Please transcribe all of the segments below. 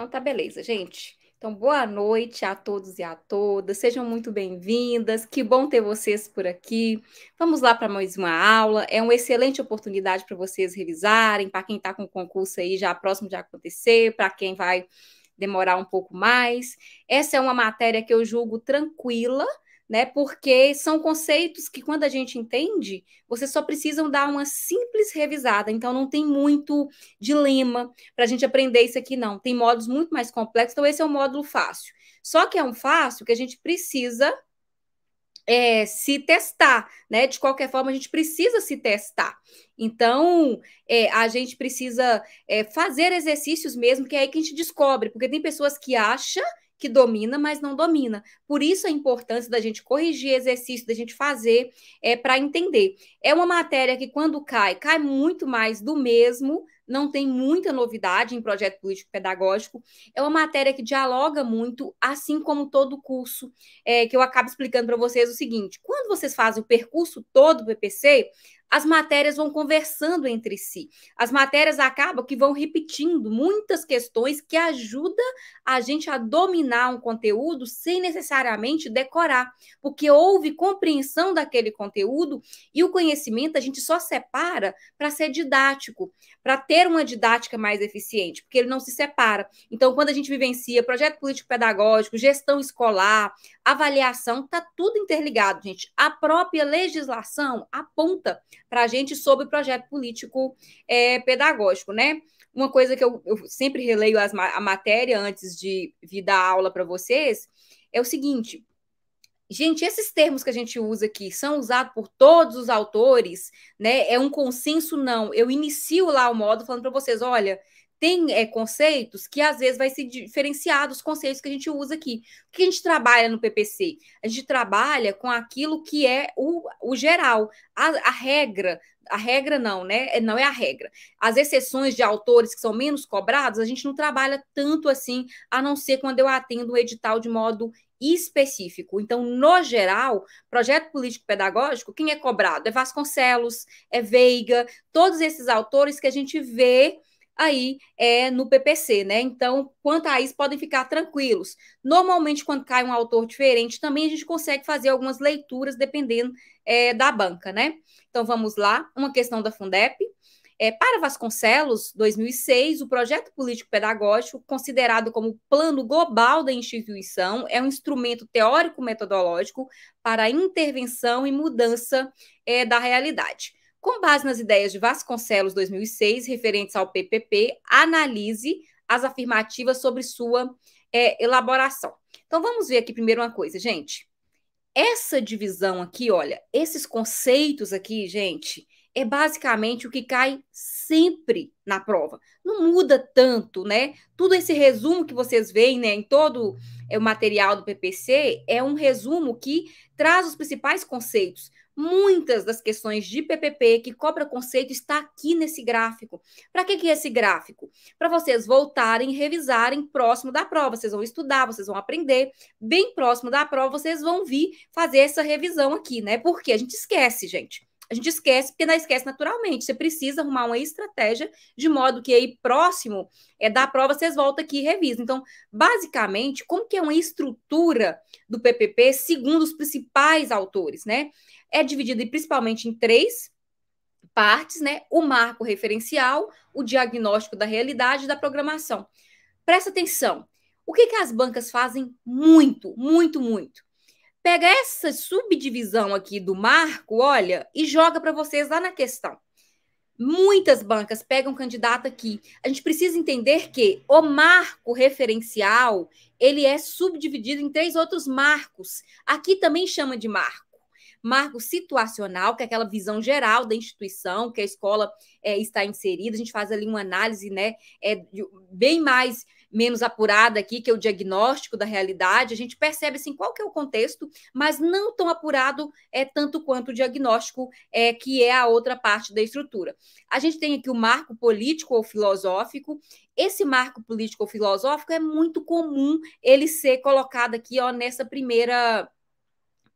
Então tá beleza, gente. Então, boa noite a todos e a todas. Sejam muito bem-vindas. Que bom ter vocês por aqui. Vamos lá para mais uma aula. É uma excelente oportunidade para vocês revisarem, para quem está com o concurso aí já próximo de acontecer, para quem vai demorar um pouco mais. Essa é uma matéria que eu julgo tranquila, né? Porque são conceitos que, quando a gente entende, vocês só precisam dar uma simples revisada. Então, não tem muito dilema para a gente aprender isso aqui, não. Tem módulos muito mais complexos. Então, esse é um módulo fácil. Só que é um fácil que a gente precisa é, se testar, né? De qualquer forma, a gente precisa se testar. Então, é, a gente precisa é, fazer exercícios mesmo, que é aí que a gente descobre, porque tem pessoas que acham que domina, mas não domina. Por isso a importância da gente corrigir exercício, da gente fazer é, para entender. É uma matéria que, quando cai, cai muito mais do mesmo não tem muita novidade em projeto político pedagógico. É uma matéria que dialoga muito, assim como todo o curso, é, que eu acabo explicando para vocês o seguinte: quando vocês fazem o percurso todo do PPC, as matérias vão conversando entre si. As matérias acabam que vão repetindo muitas questões que ajudam a gente a dominar um conteúdo sem necessariamente decorar, porque houve compreensão daquele conteúdo e o conhecimento a gente só separa para ser didático, para ter ter uma didática mais eficiente, porque ele não se separa. Então, quando a gente vivencia projeto político-pedagógico, gestão escolar, avaliação, está tudo interligado, gente. A própria legislação aponta para a gente sobre projeto político-pedagógico, é, né? Uma coisa que eu, eu sempre releio as, a matéria antes de vir dar aula para vocês é o seguinte: Gente, esses termos que a gente usa aqui são usados por todos os autores, né? É um consenso, não. Eu inicio lá o modo falando para vocês: olha, tem é, conceitos que às vezes vai se diferenciar dos conceitos que a gente usa aqui. O que a gente trabalha no PPC? A gente trabalha com aquilo que é o, o geral, a, a regra. A regra não, né? É, não é a regra. As exceções de autores que são menos cobrados, a gente não trabalha tanto assim, a não ser quando eu atendo o edital de modo específico. Então, no geral, projeto político-pedagógico, quem é cobrado? É Vasconcelos, é Veiga, todos esses autores que a gente vê aí é no PPC, né? Então, quanto a isso, podem ficar tranquilos. Normalmente, quando cai um autor diferente, também a gente consegue fazer algumas leituras dependendo é, da banca, né? Então, vamos lá. Uma questão da Fundep. É, para Vasconcelos, 2006, o projeto político-pedagógico, considerado como plano global da instituição, é um instrumento teórico-metodológico para intervenção e mudança é, da realidade. Com base nas ideias de Vasconcelos 2006, referentes ao PPP, analise as afirmativas sobre sua é, elaboração. Então, vamos ver aqui primeiro uma coisa, gente. Essa divisão aqui, olha, esses conceitos aqui, gente, é basicamente o que cai sempre na prova. Não muda tanto, né? Tudo esse resumo que vocês veem, né, em todo o material do PPC, é um resumo que traz os principais conceitos. Muitas das questões de PPP que cobra conceito está aqui nesse gráfico. Para que, que é esse gráfico? Para vocês voltarem, revisarem próximo da prova. Vocês vão estudar, vocês vão aprender. Bem próximo da prova, vocês vão vir fazer essa revisão aqui, né? Porque a gente esquece, gente a gente esquece, porque não esquece naturalmente. Você precisa arrumar uma estratégia de modo que aí próximo é da prova, vocês voltam aqui e revisam. Então, basicamente, como que é uma estrutura do PPP segundo os principais autores, né? É dividido principalmente em três partes, né? O marco referencial, o diagnóstico da realidade e da programação. Presta atenção. O que, que as bancas fazem muito, muito, muito? pega essa subdivisão aqui do marco, olha, e joga para vocês lá na questão. Muitas bancas pegam candidato aqui. A gente precisa entender que o marco referencial, ele é subdividido em três outros marcos. Aqui também chama de marco marco situacional, que é aquela visão geral da instituição que a escola é, está inserida. A gente faz ali uma análise né, é, bem mais menos apurada aqui, que é o diagnóstico da realidade, a gente percebe assim qual que é o contexto, mas não tão apurado é tanto quanto o diagnóstico é que é a outra parte da estrutura. A gente tem aqui o marco político ou filosófico. Esse marco político ou filosófico é muito comum ele ser colocado aqui ó nessa primeira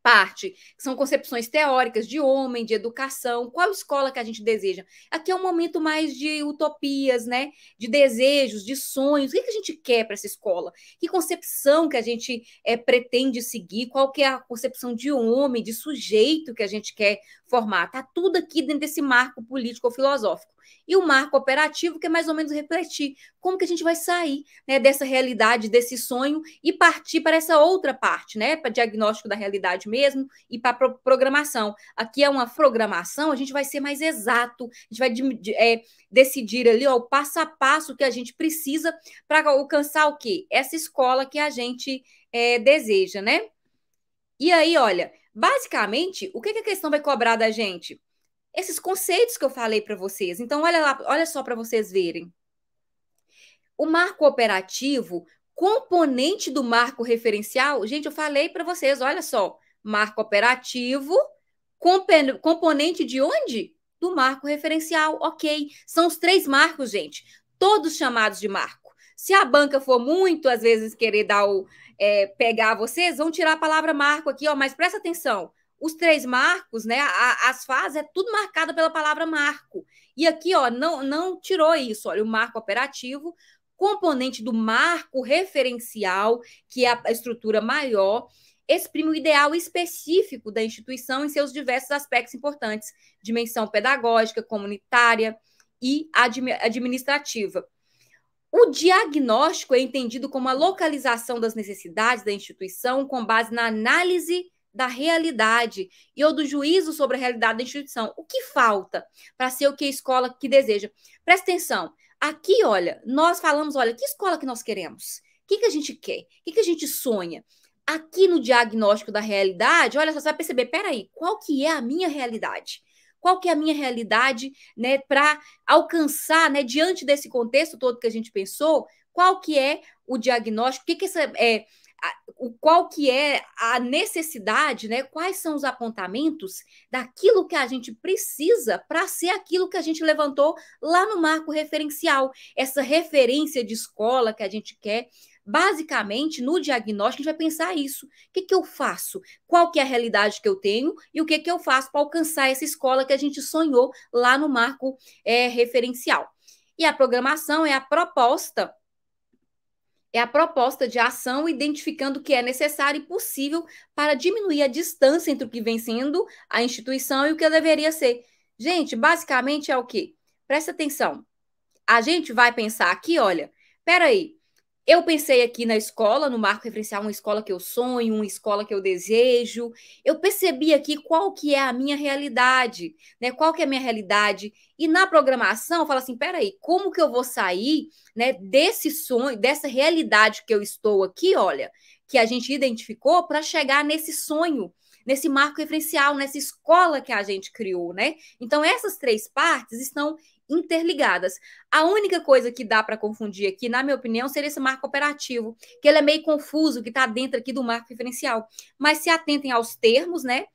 parte, que são concepções teóricas de homem, de educação, qual escola que a gente deseja. Aqui é um momento mais de utopias, né? De desejos, de sonhos. O que, é que a gente quer para essa escola? Que concepção que a gente é, pretende seguir? Qual que é a concepção de homem, de sujeito que a gente quer formar? está tudo aqui dentro desse marco político ou filosófico e o marco operativo, que é mais ou menos refletir como que a gente vai sair né, dessa realidade, desse sonho e partir para essa outra parte, né, para diagnóstico da realidade mesmo e para pro programação. Aqui é uma programação, a gente vai ser mais exato, a gente vai de, é, decidir ali ó, o passo a passo que a gente precisa para alcançar o quê? Essa escola que a gente é, deseja, né? E aí, olha, basicamente, o que, que a questão vai cobrar da gente? esses conceitos que eu falei para vocês. Então, olha lá, olha só para vocês verem. O marco operativo, componente do marco referencial, gente, eu falei para vocês, olha só, marco operativo, componente de onde? Do marco referencial, ok. São os três marcos, gente, todos chamados de marco. Se a banca for muito, às vezes, querer dar o, é, pegar vocês, vão tirar a palavra marco aqui, ó, mas presta atenção os três marcos, né? A, as fases é tudo marcada pela palavra marco. E aqui, ó, não, não tirou isso. Olha, o marco operativo, componente do marco referencial, que é a estrutura maior, exprime o ideal específico da instituição em seus diversos aspectos importantes: dimensão pedagógica, comunitária e administrativa. O diagnóstico é entendido como a localização das necessidades da instituição com base na análise da realidade e ou do juízo sobre a realidade da instituição. O que falta para ser o que a escola que deseja? Presta atenção. Aqui, olha, nós falamos, olha, que escola que nós queremos? O que, que a gente quer? O que, que a gente sonha? Aqui no diagnóstico da realidade, olha, só você vai perceber, peraí, qual que é a minha realidade? qual que é a minha realidade, né, para alcançar, né, diante desse contexto todo que a gente pensou, qual que é o diagnóstico, o que, que essa, é, o qual que é a necessidade, né? Quais são os apontamentos daquilo que a gente precisa para ser aquilo que a gente levantou lá no marco referencial, essa referência de escola que a gente quer. Basicamente, no diagnóstico, a gente vai pensar isso. O que, que eu faço? Qual que é a realidade que eu tenho e o que, que eu faço para alcançar essa escola que a gente sonhou lá no marco é, referencial. E a programação é a proposta é a proposta de ação identificando o que é necessário e possível para diminuir a distância entre o que vem sendo a instituição e o que deveria ser. Gente, basicamente é o quê? Presta atenção. A gente vai pensar aqui, olha, peraí, eu pensei aqui na escola, no marco referencial, uma escola que eu sonho, uma escola que eu desejo. Eu percebi aqui qual que é a minha realidade, né? Qual que é a minha realidade? E na programação, eu falo assim, peraí, como que eu vou sair, né, desse sonho, dessa realidade que eu estou aqui, olha, que a gente identificou para chegar nesse sonho, nesse marco referencial, nessa escola que a gente criou, né? Então essas três partes estão interligadas. A única coisa que dá para confundir aqui, na minha opinião, seria esse marco operativo, que ele é meio confuso, que está dentro aqui do marco referencial. Mas se atentem aos termos, né?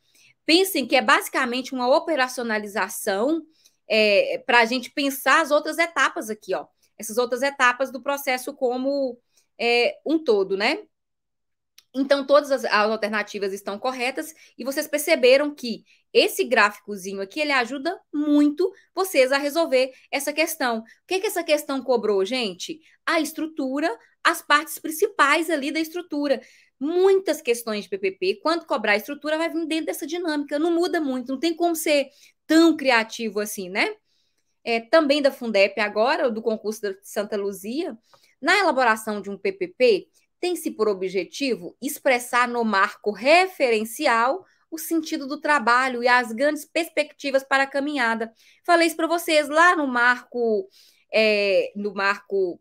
Pensem que é basicamente uma operacionalização é, para a gente pensar as outras etapas aqui, ó. Essas outras etapas do processo como é, um todo, né? Então, todas as, as, alternativas estão corretas e vocês perceberam que esse gráficozinho aqui, ele ajuda muito vocês a resolver essa questão. O que, que essa questão cobrou, gente? A estrutura, as partes principais ali da estrutura. Muitas questões de PPP, quando cobrar a estrutura, vai vir dentro dessa dinâmica. Não muda muito, não tem como ser tão criativo assim, né? É, também da Fundep agora, do concurso da Santa Luzia, na elaboração de um PPP, tem-se por objetivo expressar no marco referencial o sentido do trabalho e as grandes perspectivas para a caminhada. Falei isso para vocês lá no marco, é, no marco,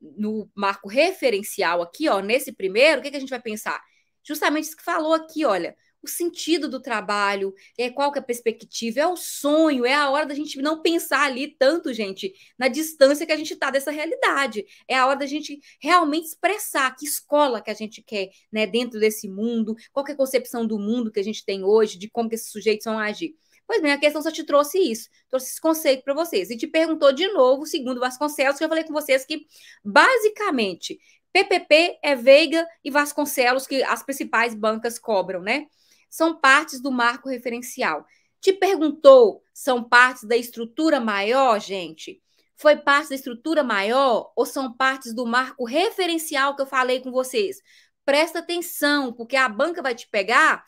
no marco referencial aqui, ó, nesse primeiro, o que, que a gente vai pensar? Justamente isso que falou aqui, olha, o sentido do trabalho, é qual que é a perspectiva, é o sonho, é a hora da gente não pensar ali tanto, gente, na distância que a gente está dessa realidade. É a hora da gente realmente expressar que escola que a gente quer, né, dentro desse mundo, qual é a concepção do mundo que a gente tem hoje, de como que esses sujeitos vão agir. Pois bem, a questão só te trouxe isso, trouxe esse conceito para vocês. E te perguntou de novo, segundo Vasconcelos, que eu falei com vocês que, basicamente, PPP é Veiga e Vasconcelos, que as principais bancas cobram, né? são partes do marco referencial. Te perguntou, são partes da estrutura maior, gente? Foi parte da estrutura maior ou são partes do marco referencial que eu falei com vocês? Presta atenção, porque a banca vai te pegar.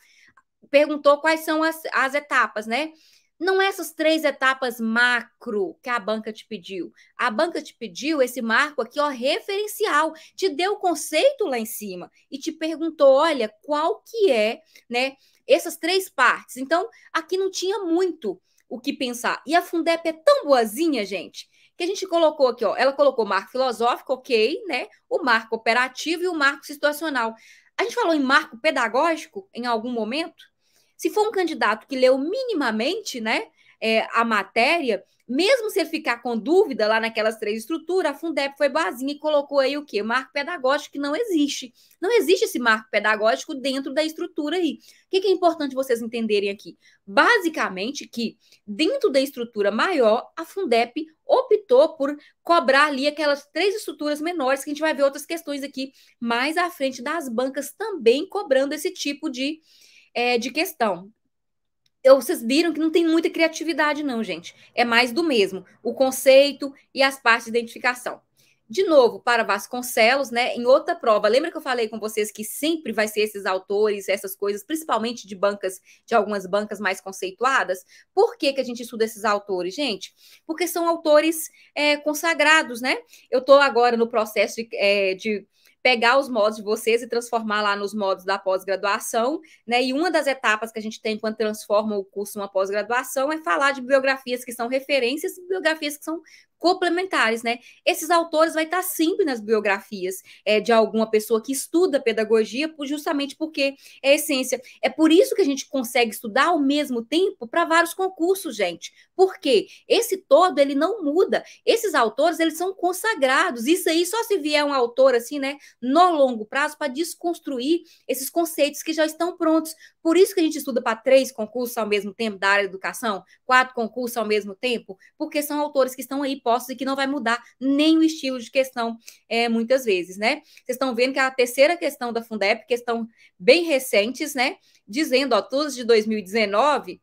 Perguntou quais são as, as etapas, né? Não é essas três etapas macro que a banca te pediu. A banca te pediu esse marco aqui, ó, referencial, te deu o conceito lá em cima e te perguntou, olha, qual que é, né, essas três partes. Então, aqui não tinha muito o que pensar. E a Fundep é tão boazinha, gente, que a gente colocou aqui, ó, ela colocou o marco filosófico, ok, né? O marco operativo e o marco situacional. A gente falou em marco pedagógico em algum momento? Se for um candidato que leu minimamente, né, é, a matéria, mesmo se ele ficar com dúvida lá naquelas três estruturas, a Fundep foi boazinha e colocou aí o quê? O marco pedagógico que não existe. Não existe esse marco pedagógico dentro da estrutura aí. O que, que é importante vocês entenderem aqui? Basicamente que dentro da estrutura maior, a Fundep optou por cobrar ali aquelas três estruturas menores, que a gente vai ver outras questões aqui mais à frente das bancas também cobrando esse tipo de, é, de questão eu, vocês viram que não tem muita criatividade, não, gente. É mais do mesmo. O conceito e as partes de identificação. De novo, para Vasconcelos, né? Em outra prova, lembra que eu falei com vocês que sempre vai ser esses autores, essas coisas, principalmente de bancas, de algumas bancas mais conceituadas? Por que, que a gente estuda esses autores, gente? Porque são autores é, consagrados, né? Eu estou agora no processo de, é, de pegar os modos de vocês e transformar lá nos modos da pós-graduação, né? E uma das etapas que a gente tem quando transforma o curso numa pós-graduação é falar de biografias que são referências e biografias que são complementares, né? Esses autores vai estar tá sempre nas biografias é, de alguma pessoa que estuda pedagogia, justamente porque é a essência. É por isso que a gente consegue estudar ao mesmo tempo para vários concursos, gente. Porque esse todo ele não muda. Esses autores eles são consagrados. Isso aí só se vier um autor assim, né, no longo prazo para desconstruir esses conceitos que já estão prontos. Por isso que a gente estuda para três concursos ao mesmo tempo da área de educação, quatro concursos ao mesmo tempo, porque são autores que estão aí opostos e que não vai mudar nem o estilo de questão é, muitas vezes, né? Vocês estão vendo que a terceira questão da Fundep questão bem recentes, né? Dizendo, ó, todos de 2019,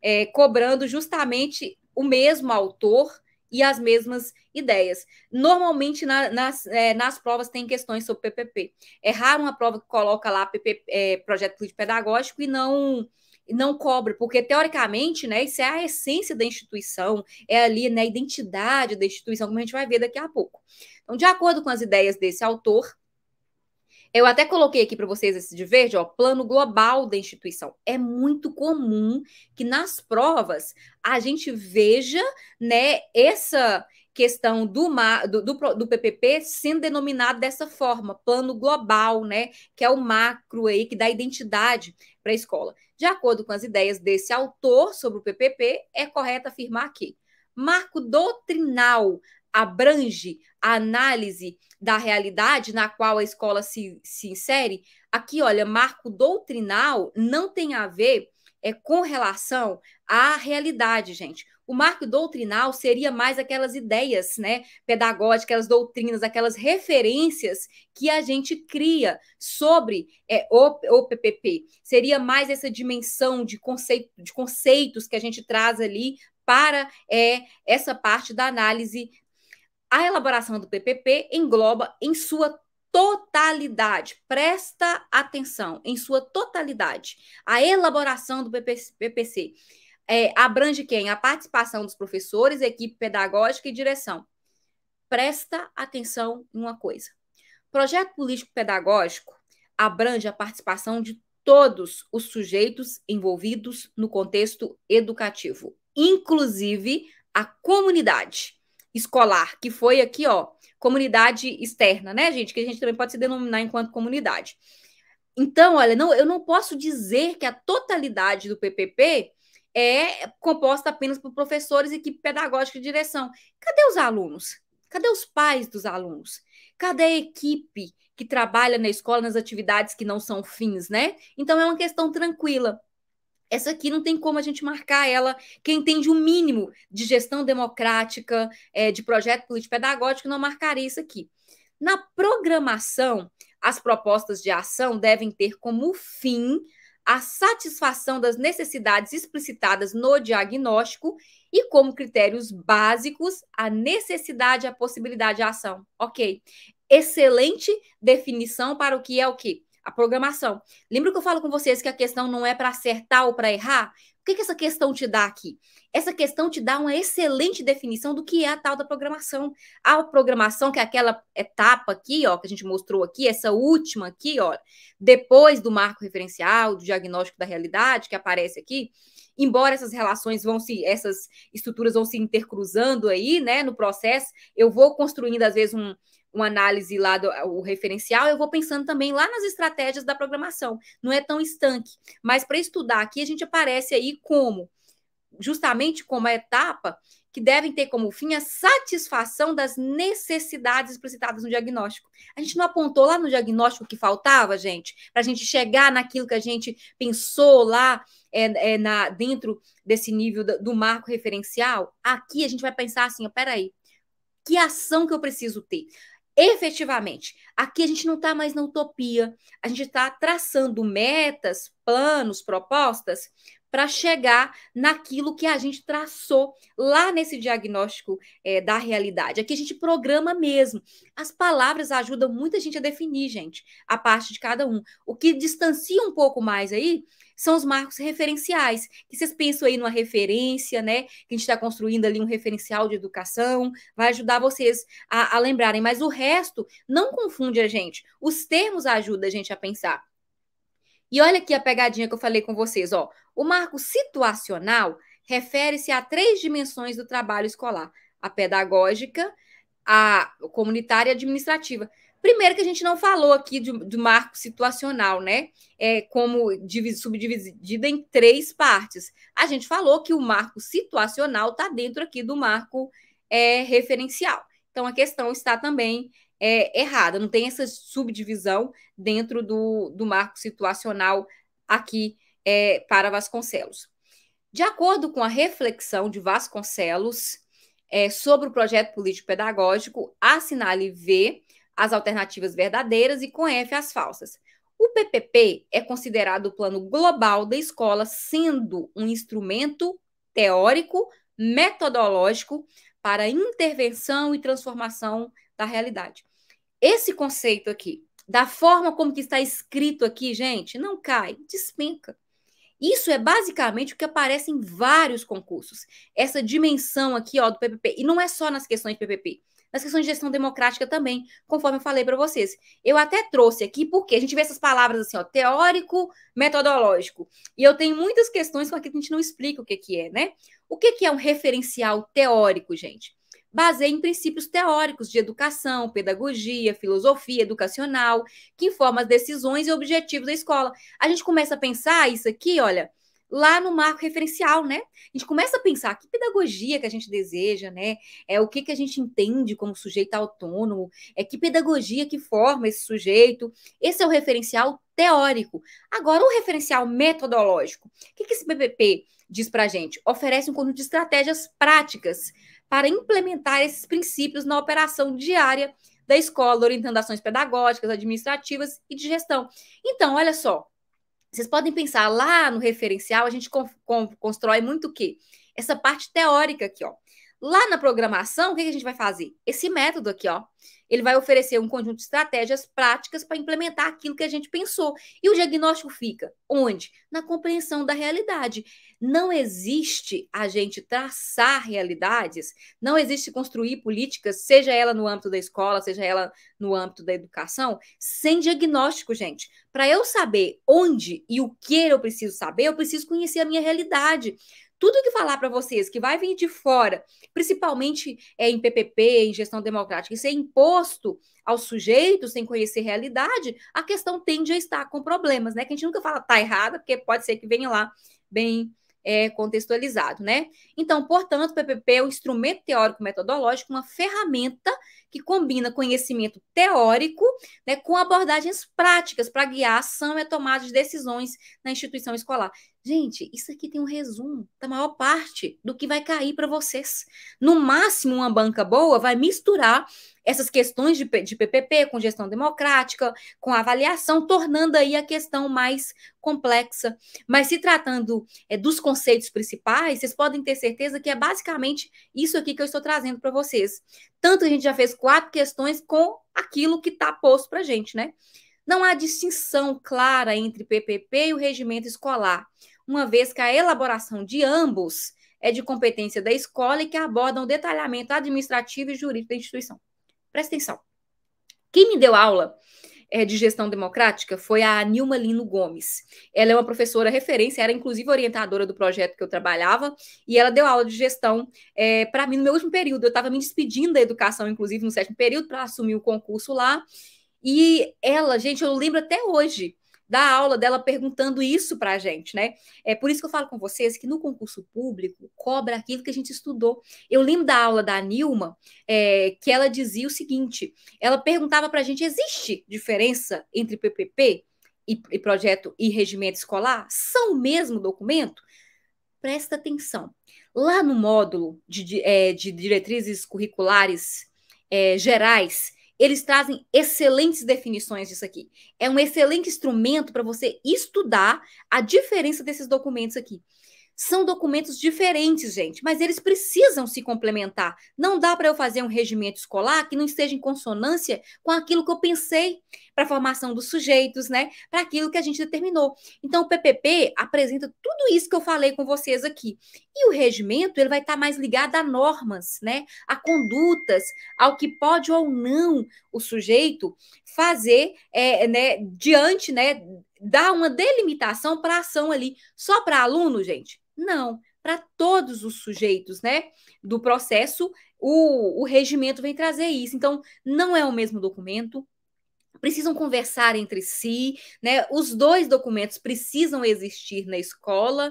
é, cobrando justamente o mesmo autor e as mesmas ideias. Normalmente, na, nas, é, nas provas, tem questões sobre PPP. É raro uma prova que coloca lá PP, é, projeto político pedagógico e não não cobre, porque teoricamente, né, isso é a essência da instituição, é ali né, a identidade da instituição, como a gente vai ver daqui a pouco. Então, de acordo com as ideias desse autor, eu até coloquei aqui para vocês esse de verde, ó, plano global da instituição. É muito comum que nas provas a gente veja, né, essa questão do, do, do, PPP sendo denominado dessa forma, plano global, né, que é o macro aí, que dá identidade para a escola. De acordo com as ideias desse autor sobre o PPP, é correto afirmar que marco doutrinal abrange a análise da realidade na qual a escola se, se insere, aqui, olha, marco doutrinal não tem a ver é, com relação à realidade, gente. O marco doutrinal seria mais aquelas ideias né, pedagógicas, aquelas doutrinas, aquelas referências que a gente cria sobre é, o, o PPP. Seria mais essa dimensão de, conceito, de conceitos que a gente traz ali para é, essa parte da análise. A elaboração do PPP engloba em sua totalidade, presta atenção, em sua totalidade, a elaboração do PPC é, abrange quem? A participação dos professores, equipe pedagógica e direção. Presta atenção uma coisa. Projeto político pedagógico abrange a participação de todos os sujeitos envolvidos no contexto educativo, inclusive a comunidade escolar, que foi aqui, ó, comunidade externa, né, gente? Que a gente também pode se denominar enquanto comunidade. Então, olha, não, eu não posso dizer que a totalidade do PPP é composta apenas por professores e equipe pedagógica de direção. Cadê os alunos? Cadê os pais dos alunos? Cadê a equipe que trabalha na escola nas atividades que não são fins, né? Então é uma questão tranquila. Essa aqui não tem como a gente marcar ela. Quem entende o mínimo de gestão democrática, é, de projeto político-pedagógico, não marcaria isso aqui. Na programação, as propostas de ação devem ter como fim a satisfação das necessidades explicitadas no diagnóstico e como critérios básicos a necessidade, a possibilidade, a ação. Ok. Excelente definição para o que é o que? a programação. Lembra que eu falo com vocês que a questão não é para acertar ou para errar? O que, que essa questão te dá aqui? Essa questão te dá uma excelente definição do que é a tal da programação. A programação, que é aquela etapa aqui, ó, que a gente mostrou aqui, essa última aqui, ó, depois do marco referencial, do diagnóstico da realidade, que aparece aqui, embora essas relações vão se, essas estruturas vão se intercruzando aí, né, no processo, eu vou construindo, às vezes, um, uma análise lá do o referencial, eu vou pensando também lá nas estratégias da programação. Não é tão estanque, mas para estudar aqui a gente aparece aí como justamente como a etapa que devem ter como fim a satisfação das necessidades explicitadas no diagnóstico. A gente não apontou lá no diagnóstico o que faltava, gente, para a gente chegar naquilo que a gente pensou lá é, é, na, dentro desse nível do, do, marco referencial. Aqui a gente vai pensar assim: ó, peraí, que ação que eu preciso ter? efetivamente. Aqui a gente não está mais na utopia, a gente está traçando metas, planos, propostas para chegar naquilo que a gente traçou lá nesse diagnóstico é, da realidade. Aqui a gente programa mesmo. As palavras ajudam muita gente a definir, gente, a parte de cada um. O que distancia um pouco mais aí são os marcos referenciais, que vocês pensam aí numa referência, né? Que a gente está construindo ali um referencial de educação, vai ajudar vocês a, a lembrarem, mas o resto não confunde a gente. Os termos ajudam a gente a pensar. E olha aqui a pegadinha que eu falei com vocês, ó. O marco situacional refere-se a três dimensões do trabalho escolar: a pedagógica, a comunitária e a administrativa. Primeiro que a gente não falou aqui do, do marco situacional, né? É como subdividida em três partes. A gente falou que o marco situacional está dentro aqui do marco é, referencial. Então a questão está também é, errada, não tem essa subdivisão dentro do, do marco situacional aqui é, para Vasconcelos. De acordo com a reflexão de Vasconcelos é, sobre o projeto político-pedagógico, assinale V as alternativas verdadeiras e com F as falsas. O PPP é considerado o plano global da escola, sendo um instrumento teórico, metodológico para intervenção e transformação da realidade. Esse conceito aqui, da forma como que está escrito aqui, gente, não cai, despenca. Isso é basicamente o que aparece em vários concursos. Essa dimensão aqui ó, do PPP. E não é só nas questões de PPP. Nas questões de gestão democrática também, conforme eu falei para vocês. Eu até trouxe aqui, porque a gente vê essas palavras assim, ó, teórico, metodológico. E eu tenho muitas questões com que a gente não explica o que, que é, né? O que, que é um referencial teórico, gente? baseia em princípios teóricos de educação, pedagogia, filosofia educacional, que informa as decisões e objetivos da escola. A gente começa a pensar isso aqui, olha, lá no marco referencial, né? A gente começa a pensar que pedagogia que a gente deseja, né? É o que, que a gente entende como sujeito autônomo, é que pedagogia que forma esse sujeito. Esse é o referencial teórico. Agora, o referencial metodológico. O que, que esse PPP diz para a gente? Oferece um conjunto de estratégias práticas para implementar esses princípios na operação diária da escola, orientando ações pedagógicas, administrativas e de gestão. Então, olha só, vocês podem pensar lá no referencial, a gente con con constrói muito o quê? Essa parte teórica aqui, ó. Lá na programação, o que a gente vai fazer? Esse método aqui, ó. Ele vai oferecer um conjunto de estratégias práticas para implementar aquilo que a gente pensou. E o diagnóstico fica onde? Na compreensão da realidade. Não existe a gente traçar realidades, não existe construir políticas, seja ela no âmbito da escola, seja ela no âmbito da educação, sem diagnóstico, gente. Para eu saber onde e o que eu preciso saber, eu preciso conhecer a minha realidade. Tudo que falar para vocês que vai vir de fora, principalmente é, em PPP, em gestão democrática, e ser imposto aos sujeitos sem conhecer realidade, a questão tende a estar com problemas, né? Que a gente nunca fala tá errada, porque pode ser que venha lá bem é, contextualizado, né? Então, portanto, o PPP é um instrumento teórico-metodológico, uma ferramenta que combina conhecimento teórico né, com abordagens práticas para guiar a ação e a tomada de decisões na instituição escolar. Gente, isso aqui tem um resumo da maior parte do que vai cair para vocês. No máximo, uma banca boa vai misturar essas questões de, de PPP com gestão democrática, com avaliação, tornando aí a questão mais complexa. Mas se tratando é, dos conceitos principais, vocês podem ter certeza que é basicamente isso aqui que eu estou trazendo para vocês. Tanto a gente já fez quatro questões com aquilo que está posto para a gente, né? Não há distinção clara entre PPP e o regimento escolar, uma vez que a elaboração de ambos é de competência da escola e que abordam o detalhamento administrativo e jurídico da instituição. Presta atenção. Quem me deu aula é, de Gestão Democrática foi a Nilma Lino Gomes. Ela é uma professora referência, era inclusive orientadora do projeto que eu trabalhava, e ela deu aula de gestão é, para mim no meu último período. Eu estava me despedindo da educação, inclusive, no sétimo período, para assumir o concurso lá. E ela, gente, eu lembro até hoje da aula dela perguntando isso para a gente, né? É por isso que eu falo com vocês que no concurso público cobra aquilo que a gente estudou. Eu lembro da aula da Nilma é, que ela dizia o seguinte: ela perguntava para a gente, existe diferença entre PPP e, e projeto e regimento escolar? São o mesmo documento? Presta atenção. Lá no módulo de, de, é, de diretrizes curriculares é, gerais eles trazem excelentes definições disso aqui. É um excelente instrumento para você estudar a diferença desses documentos aqui. São documentos diferentes, gente, mas eles precisam se complementar. Não dá para eu fazer um regimento escolar que não esteja em consonância com aquilo que eu pensei para a formação dos sujeitos, né? Para aquilo que a gente determinou. Então, o PPP apresenta tudo isso que eu falei com vocês aqui. E o regimento, ele vai estar tá mais ligado a normas, né? A condutas, ao que pode ou não o sujeito fazer, é, né? Diante, né? Dá uma delimitação para ação ali. Só para aluno, gente, não, para todos os sujeitos né, do processo, o, o regimento vem trazer isso. Então, não é o mesmo documento, precisam conversar entre si, né? Os dois documentos precisam existir na escola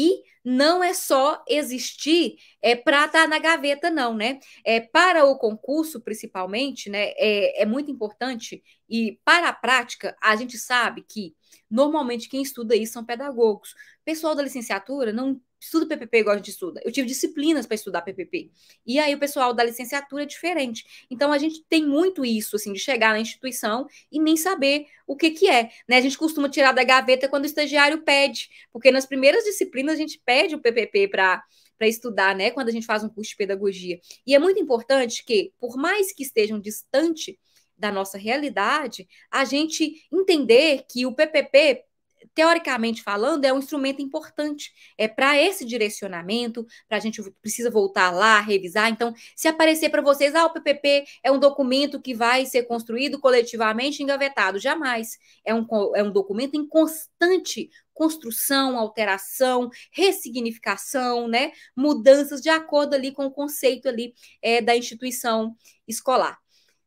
e não é só existir é, para estar tá na gaveta, não, né? É, para o concurso, principalmente, né, é, é muito importante. E para a prática, a gente sabe que normalmente quem estuda isso são pedagogos. pessoal da licenciatura não estudo PPP igual a gente estuda. Eu tive disciplinas para estudar PPP. E aí o pessoal da licenciatura é diferente. Então a gente tem muito isso assim de chegar na instituição e nem saber o que que é, né? A gente costuma tirar da gaveta quando o estagiário pede, porque nas primeiras disciplinas a gente pede o PPP para para estudar, né, quando a gente faz um curso de pedagogia. E é muito importante que, por mais que estejam distante da nossa realidade, a gente entender que o PPP teoricamente falando, é um instrumento importante. É para esse direcionamento, para a gente precisa voltar lá, revisar. Então, se aparecer para vocês, ah, o PPP é um documento que vai ser construído coletivamente, engavetado. Jamais. É um, é um documento em constante construção, alteração, ressignificação, né? Mudanças de acordo ali com o conceito ali é, da instituição escolar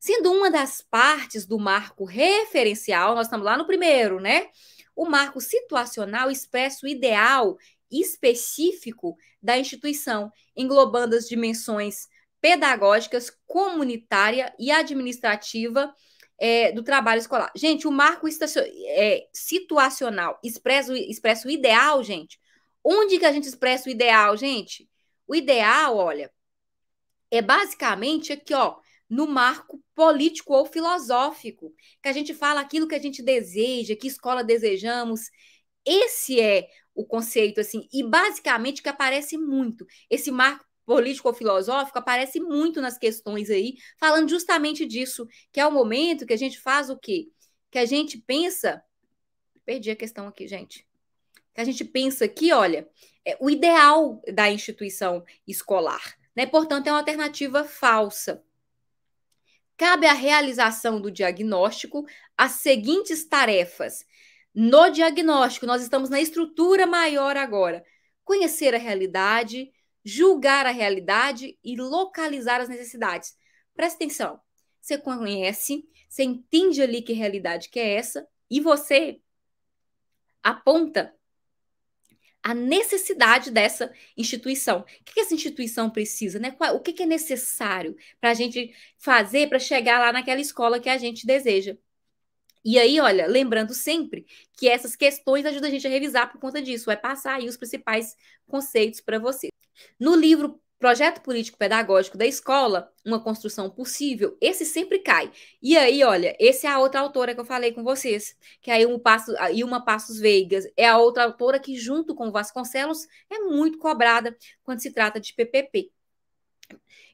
sendo uma das partes do marco referencial, nós estamos lá no primeiro, né? O marco situacional expresso ideal específico da instituição, englobando as dimensões pedagógicas, comunitária e administrativa é, do trabalho escolar. Gente, o marco é, situacional expresso expresso ideal, gente. Onde que a gente expressa o ideal, gente? O ideal, olha, é basicamente aqui, ó, no marco político ou filosófico, que a gente fala aquilo que a gente deseja, que escola desejamos. Esse é o conceito assim, e basicamente que aparece muito. Esse marco político ou filosófico aparece muito nas questões aí, falando justamente disso, que é o momento que a gente faz o quê? Que a gente pensa, perdi a questão aqui, gente. Que a gente pensa aqui, olha, é o ideal da instituição escolar, né? Portanto, é uma alternativa falsa cabe à realização do diagnóstico as seguintes tarefas. No diagnóstico, nós estamos na estrutura maior agora: conhecer a realidade, julgar a realidade e localizar as necessidades. Presta atenção. Você conhece, você entende ali que realidade que é essa e você aponta a necessidade dessa instituição. O que, que essa instituição precisa, né? Qual, o que, que é necessário para a gente fazer para chegar lá naquela escola que a gente deseja? E aí, olha, lembrando sempre que essas questões ajudam a gente a revisar por conta disso, vai é passar aí os principais conceitos para você. No livro projeto político-pedagógico da escola, uma construção possível, esse sempre cai. E aí, olha, esse é a outra autora que eu falei com vocês, que é uma Passos Veigas, é a outra autora que, junto com Vasconcelos, é muito cobrada quando se trata de PPP.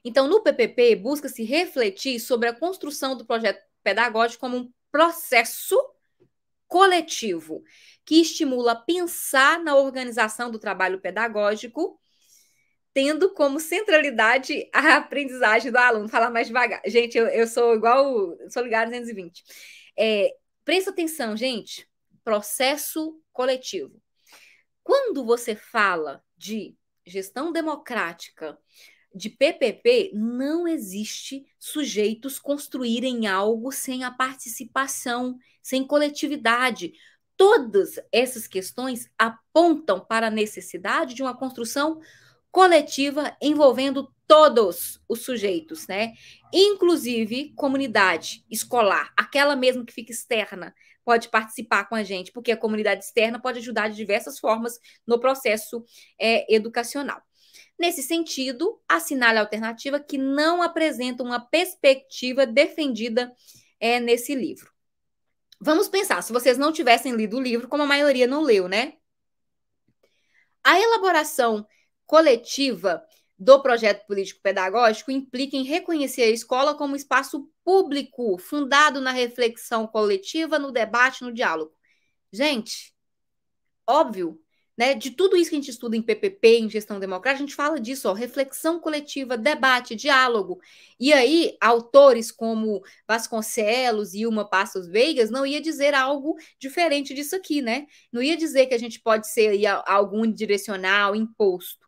Então, no PPP, busca-se refletir sobre a construção do projeto pedagógico como um processo coletivo que estimula pensar na organização do trabalho pedagógico tendo como centralidade a aprendizagem do aluno, falar mais devagar. Gente, eu, eu sou igual, sou ligado 220. É, presta atenção, gente, processo coletivo. Quando você fala de gestão democrática, de PPP, não existe sujeitos construírem algo sem a participação, sem coletividade. Todas essas questões apontam para a necessidade de uma construção coletiva envolvendo todos os sujeitos, né? Inclusive comunidade escolar, aquela mesmo que fica externa, pode participar com a gente, porque a comunidade externa pode ajudar de diversas formas no processo é, educacional. Nesse sentido, assinale a alternativa que não apresenta uma perspectiva defendida é, nesse livro. Vamos pensar, se vocês não tivessem lido o livro, como a maioria não leu, né? A elaboração coletiva do projeto político-pedagógico implica em reconhecer a escola como espaço público, fundado na reflexão coletiva, no debate, no diálogo. Gente, óbvio, né? De tudo isso que a gente estuda em PPP, em gestão democrática, a gente fala disso, ó, reflexão coletiva, debate, diálogo. E aí, autores como Vasconcelos e Ilma Passos Veigas não ia dizer algo diferente disso aqui, né? Não ia dizer que a gente pode ser aí, algum direcional, imposto.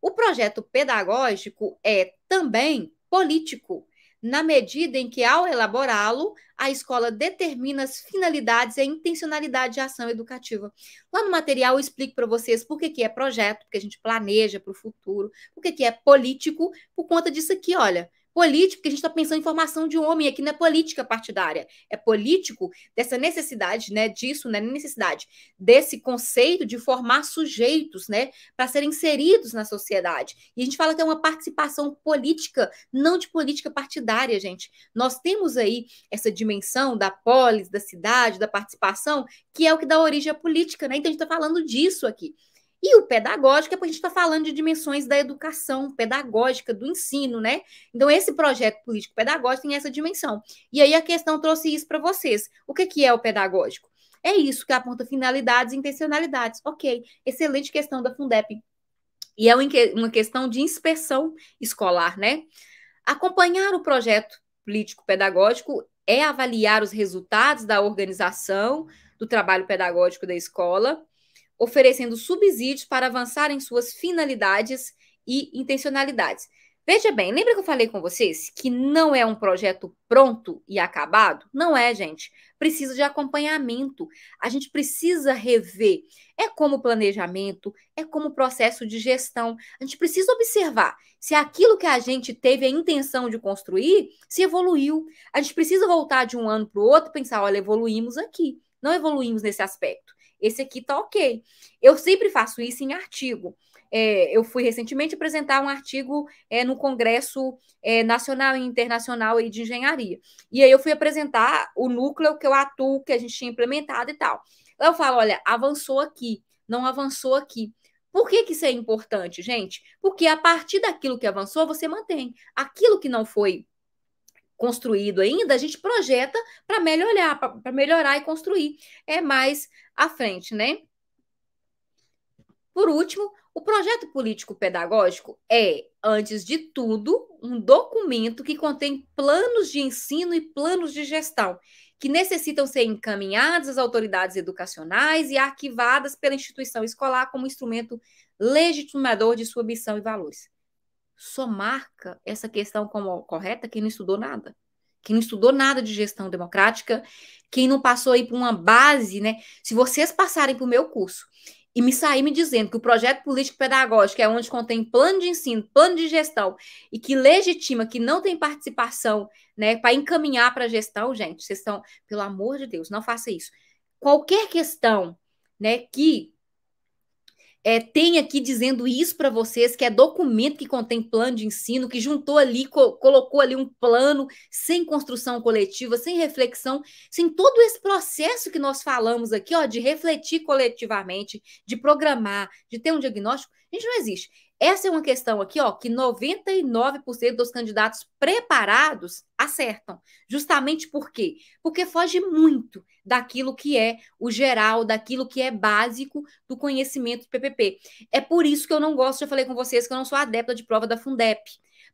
O projeto pedagógico é também político, na medida em que, ao elaborá-lo, a escola determina as finalidades e a intencionalidade de ação educativa. Lá no material eu explico para vocês por que, que é projeto, porque a gente planeja para o futuro, por que, que é político, por conta disso aqui, olha político, porque a gente está pensando em formação de homem, aqui não é política partidária, é político dessa necessidade, né, disso, né, necessidade desse conceito de formar sujeitos, né, para serem inseridos na sociedade. E a gente fala que é uma participação política, não de política partidária, gente. Nós temos aí essa dimensão da polis, da cidade, da participação, que é o que dá origem à política, né? Então a gente está falando disso aqui. E o pedagógico é porque a gente está falando de dimensões da educação pedagógica, do ensino, né? Então, esse projeto político-pedagógico tem essa dimensão. E aí a questão trouxe isso para vocês. O que, que é o pedagógico? É isso que aponta finalidades e intencionalidades. Ok, excelente questão da Fundep. E é uma questão de inspeção escolar, né? Acompanhar o projeto político-pedagógico é avaliar os resultados da organização do trabalho pedagógico da escola oferecendo subsídios para avançar em suas finalidades e intencionalidades. Veja bem, lembra que eu falei com vocês que não é um projeto pronto e acabado? Não é, gente. Precisa de acompanhamento. A gente precisa rever. É como planejamento, é como processo de gestão. A gente precisa observar se aquilo que a gente teve a intenção de construir se evoluiu. A gente precisa voltar de um ano para o outro e pensar: olha, evoluímos aqui, não evoluímos nesse aspecto esse aqui tá ok. Eu sempre faço isso em artigo. É, eu fui recentemente apresentar um artigo é, no Congresso é, Nacional e Internacional aí de Engenharia. E aí eu fui apresentar o núcleo que eu atuo, que a gente tinha implementado e tal. Eu falo, olha, avançou aqui, não avançou aqui. Por que, que isso é importante, gente? Porque a partir daquilo que avançou, você mantém. Aquilo que não foi construído ainda, a gente projeta para melhorar, para melhorar e construir é mais à frente, né? Por último, o projeto político pedagógico é, antes de tudo, um documento que contém planos de ensino e planos de gestão que necessitam ser encaminhados às autoridades educacionais e arquivadas pela instituição escolar como instrumento legitimador de sua missão e valores só marca essa questão como correta quem não estudou nada. Quem não estudou nada de gestão democrática, quem não passou aí por uma base, né? Se vocês passarem para o meu curso e me sair me dizendo que o projeto político-pedagógico é onde contém plano de ensino, plano de gestão e que legitima, que não tem participação, né, para encaminhar para a gestão, gente, vocês estão, pelo amor de Deus, não faça isso. Qualquer questão, né, que é, tem aqui dizendo isso para vocês, que é documento que contém plano de ensino, que juntou ali, co colocou ali um plano sem construção coletiva, sem reflexão, sem todo esse processo que nós falamos aqui, ó, de refletir coletivamente, de programar, de ter um diagnóstico, a gente não existe. Essa é uma questão aqui, ó, que 99% dos candidatos preparados acertam. Justamente por quê? Porque foge muito daquilo que é o geral, daquilo que é básico do conhecimento do PPP. É por isso que eu não gosto, já falei com vocês que eu não sou adepta de prova da Fundep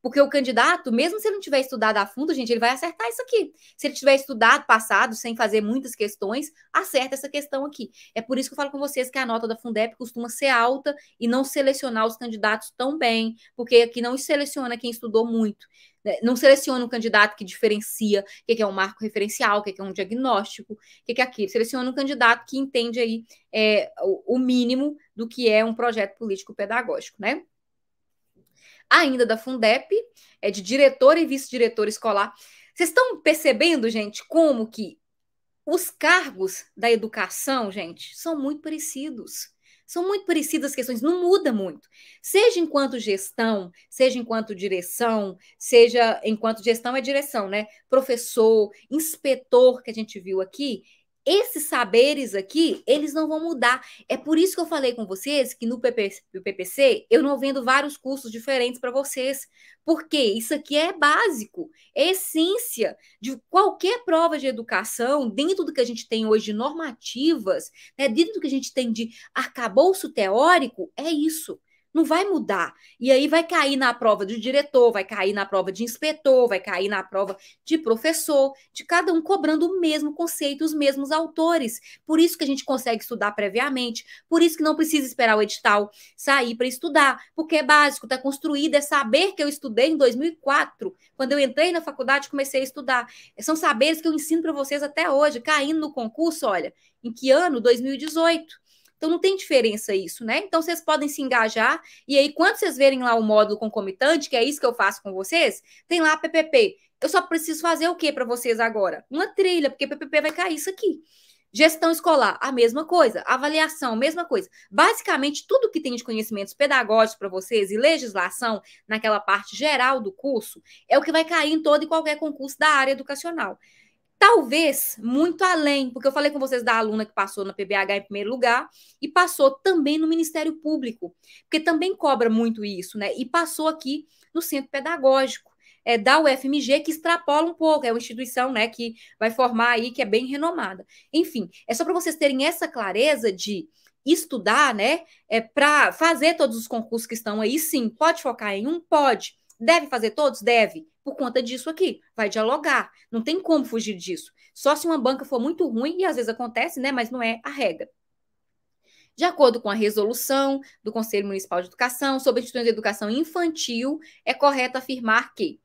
porque o candidato, mesmo se ele não tiver estudado a fundo, gente, ele vai acertar isso aqui. Se ele tiver estudado, passado, sem fazer muitas questões, acerta essa questão aqui. É por isso que eu falo com vocês que a nota da Fundeb costuma ser alta e não selecionar os candidatos tão bem, porque aqui não seleciona quem estudou muito. Né? Não seleciona um candidato que diferencia o que é, é um marco referencial, o que é, é um diagnóstico, o é que é aquilo. Seleciona um candidato que entende aí é, o mínimo do que é um projeto político pedagógico, né? ainda da Fundep, é de diretor e vice-diretor escolar. Vocês estão percebendo, gente, como que os cargos da educação, gente, são muito parecidos. São muito parecidas as questões, não muda muito. Seja enquanto gestão, seja enquanto direção, seja enquanto gestão é direção, né? Professor, inspetor que a gente viu aqui, esses saberes aqui, eles não vão mudar. É por isso que eu falei com vocês que no PPC eu não vendo vários cursos diferentes para vocês, porque isso aqui é básico, é essência de qualquer prova de educação, dentro do que a gente tem hoje de normativas, né, dentro do que a gente tem de arcabouço teórico, é isso. Não vai mudar. E aí vai cair na prova de diretor, vai cair na prova de inspetor, vai cair na prova de professor, de cada um cobrando o mesmo conceito, os mesmos autores. Por isso que a gente consegue estudar previamente, por isso que não precisa esperar o edital sair para estudar, porque é básico, está construído, é saber que eu estudei em 2004, quando eu entrei na faculdade comecei a estudar. São saberes que eu ensino para vocês até hoje, caindo no concurso, olha, em que ano? 2018. Então não tem diferença isso, né? Então vocês podem se engajar e aí quando vocês verem lá o módulo concomitante, que é isso que eu faço com vocês, tem lá PPP. Eu só preciso fazer o que para vocês agora? Uma trilha, porque PPP vai cair isso aqui. Gestão escolar, a mesma coisa. Avaliação, mesma coisa. Basicamente, tudo que tem de conhecimentos pedagógicos para vocês e legislação, naquela parte geral do curso, é o que vai cair em todo e qualquer concurso da área educacional talvez muito além, porque eu falei com vocês da aluna que passou na PBH em primeiro lugar e passou também no Ministério Público, porque também cobra muito isso, né? E passou aqui no Centro Pedagógico é, da UFMG que extrapola um pouco, é uma instituição, né, que vai formar aí que é bem renomada. Enfim, é só para vocês terem essa clareza de estudar, né, é para fazer todos os concursos que estão aí, sim, pode focar em um, pode Deve fazer todos? Deve. Por conta disso aqui. Vai dialogar. Não tem como fugir disso. Só se uma banca for muito ruim, e às vezes acontece, né? Mas não é a regra. De acordo com a resolução do Conselho Municipal de Educação sobre instituições de educação infantil, é correto afirmar que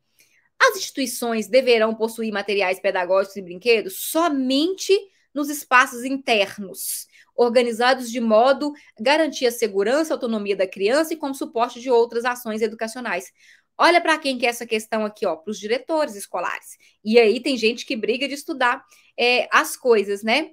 as instituições deverão possuir materiais pedagógicos e brinquedos somente nos espaços internos, organizados de modo a garantir a segurança e autonomia da criança e como suporte de outras ações educacionais. Olha para quem que é essa questão aqui, ó, para os diretores escolares. E aí tem gente que briga de estudar é, as coisas, né?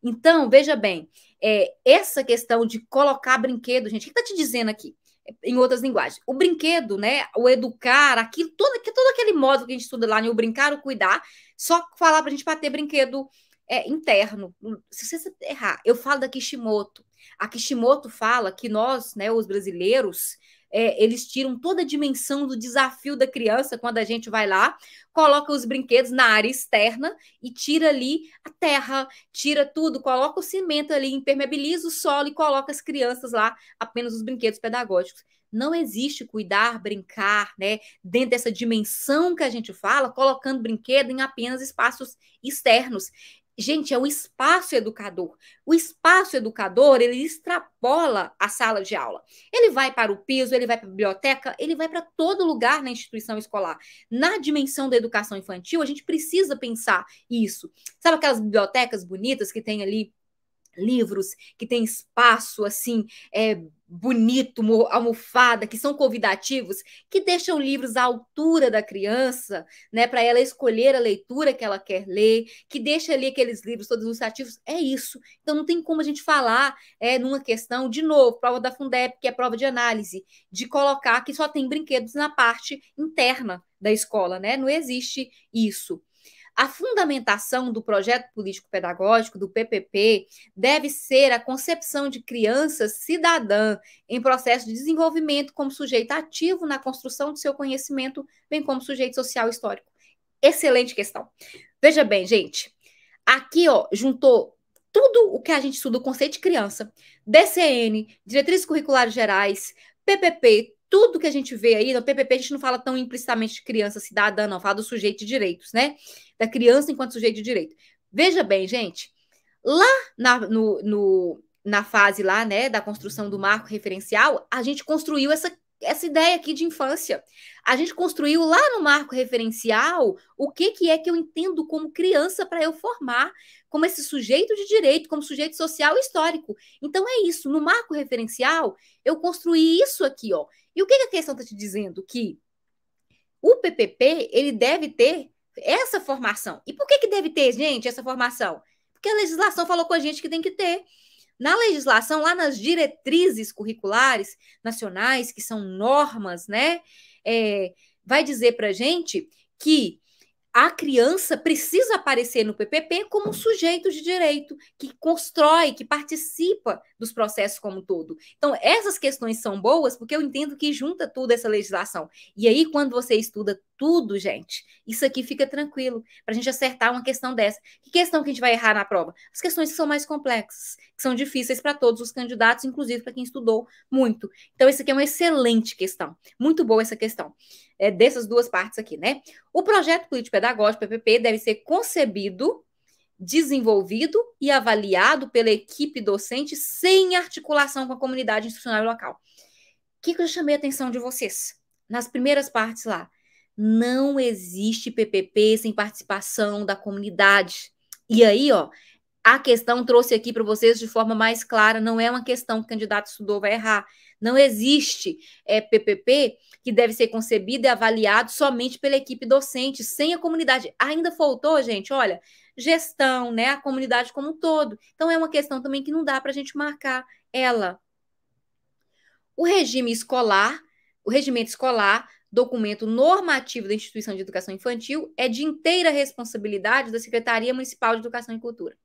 Então, veja bem, é, essa questão de colocar brinquedo, gente, o que está te dizendo aqui? Em outras linguagens. O brinquedo, né? O educar, aquilo, todo, todo aquele modo que a gente estuda lá, né? O brincar, o cuidar, só falar para a gente para ter brinquedo é, interno. Se você errar, eu falo da Kishimoto. A Kishimoto fala que nós, né, os brasileiros, é, eles tiram toda a dimensão do desafio da criança quando a gente vai lá, coloca os brinquedos na área externa e tira ali a terra, tira tudo, coloca o cimento ali, impermeabiliza o solo e coloca as crianças lá, apenas os brinquedos pedagógicos. Não existe cuidar, brincar, né, dentro dessa dimensão que a gente fala, colocando brinquedo em apenas espaços externos. Gente, é o espaço educador. O espaço educador, ele extrapola a sala de aula. Ele vai para o piso, ele vai para a biblioteca, ele vai para todo lugar na instituição escolar. Na dimensão da educação infantil, a gente precisa pensar isso. Sabe aquelas bibliotecas bonitas que tem ali livros que tem espaço assim é, bonito, almofada, que são convidativos, que deixam livros à altura da criança, né, para ela escolher a leitura que ela quer ler, que deixa ali aqueles livros todos ilustrativos, é isso. Então não tem como a gente falar é numa questão de novo, prova da Fundep que é prova de análise, de colocar que só tem brinquedos na parte interna da escola, né? Não existe isso. A fundamentação do projeto político-pedagógico, do PPP, deve ser a concepção de criança cidadã em processo de desenvolvimento como sujeito ativo na construção do seu conhecimento, bem como sujeito social histórico. Excelente questão. Veja bem, gente. Aqui, ó, juntou tudo o que a gente estuda, o conceito de criança, DCN, diretrizes curriculares gerais, PPP, tudo que a gente vê aí, no PPP a gente não fala tão implicitamente de criança cidadã, não, fala do sujeito de direitos, né? Da criança enquanto sujeito de direito. Veja bem, gente, lá na, no, no, na fase lá, né, da construção do marco referencial, a gente construiu essa, essa ideia aqui de infância. A gente construiu lá no marco referencial o que, que é que eu entendo como criança para eu formar como esse sujeito de direito, como sujeito social e histórico. Então é isso, no marco referencial eu construí isso aqui, ó. E o que, que a questão está te dizendo? Que o PPP ele deve ter essa formação. E por que, que deve ter, gente, essa formação? Porque a legislação falou com a gente que tem que ter. Na legislação, lá nas diretrizes curriculares nacionais, que são normas, né, é, vai dizer para a gente que a criança precisa aparecer no PPP como um sujeito de direito que constrói, que participa dos processos como um todo. Então, essas questões são boas porque eu entendo que junta tudo essa legislação. E aí, quando você estuda tudo, gente. Isso aqui fica tranquilo para a gente acertar uma questão dessa. Que questão que a gente vai errar na prova? As questões que são mais complexas, que são difíceis para todos os candidatos, inclusive para quem estudou muito. Então, isso aqui é uma excelente questão. Muito boa essa questão. É dessas duas partes aqui, né? O projeto político-pedagógico, PPP, deve ser concebido, desenvolvido e avaliado pela equipe docente sem articulação com a comunidade institucional e local. O que, que eu chamei a atenção de vocês? Nas primeiras partes lá não existe PPP sem participação da comunidade. E aí, ó, a questão trouxe aqui para vocês de forma mais clara, não é uma questão que o candidato estudou vai errar. Não existe é, PPP que deve ser concebido e avaliado somente pela equipe docente, sem a comunidade. Ainda faltou, gente, olha, gestão, né, a comunidade como um todo. Então é uma questão também que não dá para a gente marcar ela. O regime escolar, o regimento escolar documento normativo da instituição de educação infantil é de inteira responsabilidade da Secretaria Municipal de Educação e Cultura.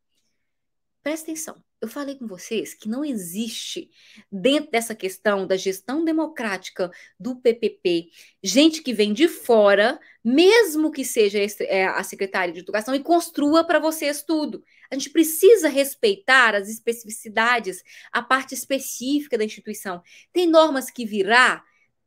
Presta atenção, eu falei com vocês que não existe, dentro dessa questão da gestão democrática do PPP, gente que vem de fora, mesmo que seja é, a Secretaria de Educação, e construa para vocês tudo. A gente precisa respeitar as especificidades, a parte específica da instituição. Tem normas que virá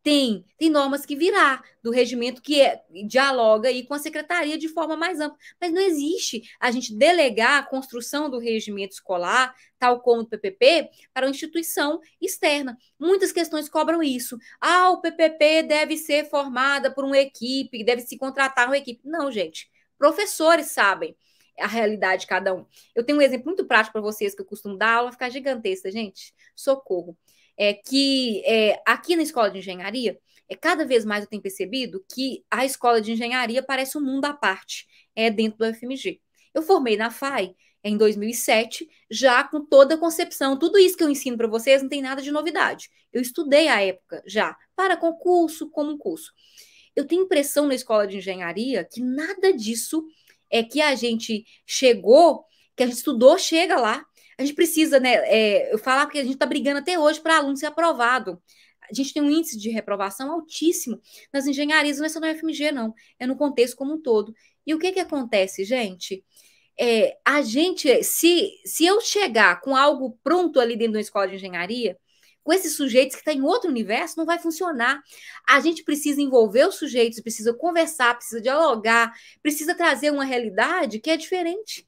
tem, tem normas que virá do regimento que é, dialoga aí com a secretaria de forma mais ampla, mas não existe a gente delegar a construção do regimento escolar, tal como o PPP, para uma instituição externa. Muitas questões cobram isso. Ah, o PPP deve ser formada por uma equipe, deve se contratar uma equipe. Não, gente. Professores sabem a realidade de cada um. Eu tenho um exemplo muito prático para vocês que eu costumo dar, a aula ficar gigantesca, gente. Socorro é que é, aqui na escola de engenharia, é, cada vez mais eu tenho percebido que a escola de engenharia parece um mundo à parte é, dentro do FMG. Eu formei na FAI em 2007, já com toda a concepção. Tudo isso que eu ensino para vocês não tem nada de novidade. Eu estudei à época já, para concurso, como curso. Eu tenho impressão na escola de engenharia que nada disso é que a gente chegou, que a gente estudou, chega lá a gente precisa, né? É, falar porque a gente está brigando até hoje para aluno ser aprovado. A gente tem um índice de reprovação altíssimo nas engenharias, não é só na UFMG, não. É no contexto como um todo. E o que, que acontece, gente? É, a gente, se, se eu chegar com algo pronto ali dentro de uma escola de engenharia, com esses sujeitos que estão tá em outro universo, não vai funcionar. A gente precisa envolver os sujeitos, precisa conversar, precisa dialogar, precisa trazer uma realidade que é diferente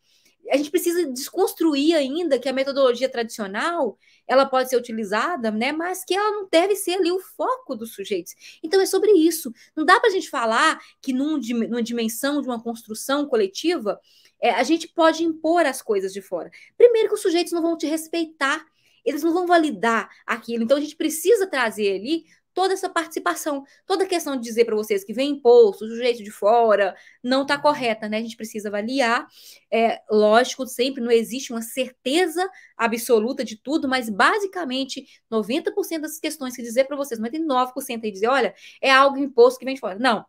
a gente precisa desconstruir ainda que a metodologia tradicional ela pode ser utilizada, né? Mas que ela não deve ser ali o foco dos sujeitos. Então é sobre isso. Não dá para a gente falar que num, numa dimensão de uma construção coletiva é, a gente pode impor as coisas de fora. Primeiro que os sujeitos não vão te respeitar eles não vão validar aquilo. Então a gente precisa trazer ali toda essa participação, toda a questão de dizer para vocês que vem imposto, do sujeito de fora, não está correta, né? A gente precisa avaliar. É, lógico, sempre não existe uma certeza absoluta de tudo, mas basicamente 90% das questões que dizer para vocês, 99% aí dizer, olha, é algo imposto que vem de fora. Não.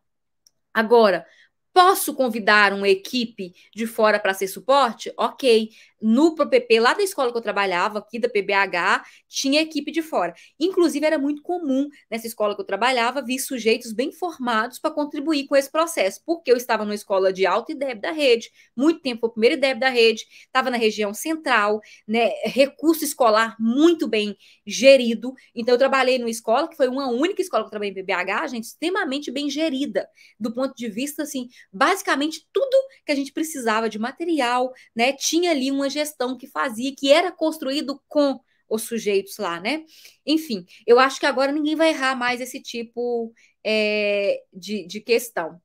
Agora, Posso convidar uma equipe de fora para ser suporte? Ok no PP lá da escola que eu trabalhava, aqui da PBH, tinha equipe de fora. Inclusive, era muito comum nessa escola que eu trabalhava vir sujeitos bem formados para contribuir com esse processo, porque eu estava numa escola de alto IDEB da rede, muito tempo o primeiro IDEB da rede, estava na região central, né, recurso escolar muito bem gerido. Então, eu trabalhei numa escola que foi uma única escola que eu trabalhei em PBH, gente, extremamente bem gerida, do ponto de vista, assim, basicamente tudo que a gente precisava de material, né, tinha ali uma gestão que fazia, que era construído com os sujeitos lá, né? Enfim, eu acho que agora ninguém vai errar mais esse tipo é, de, de questão.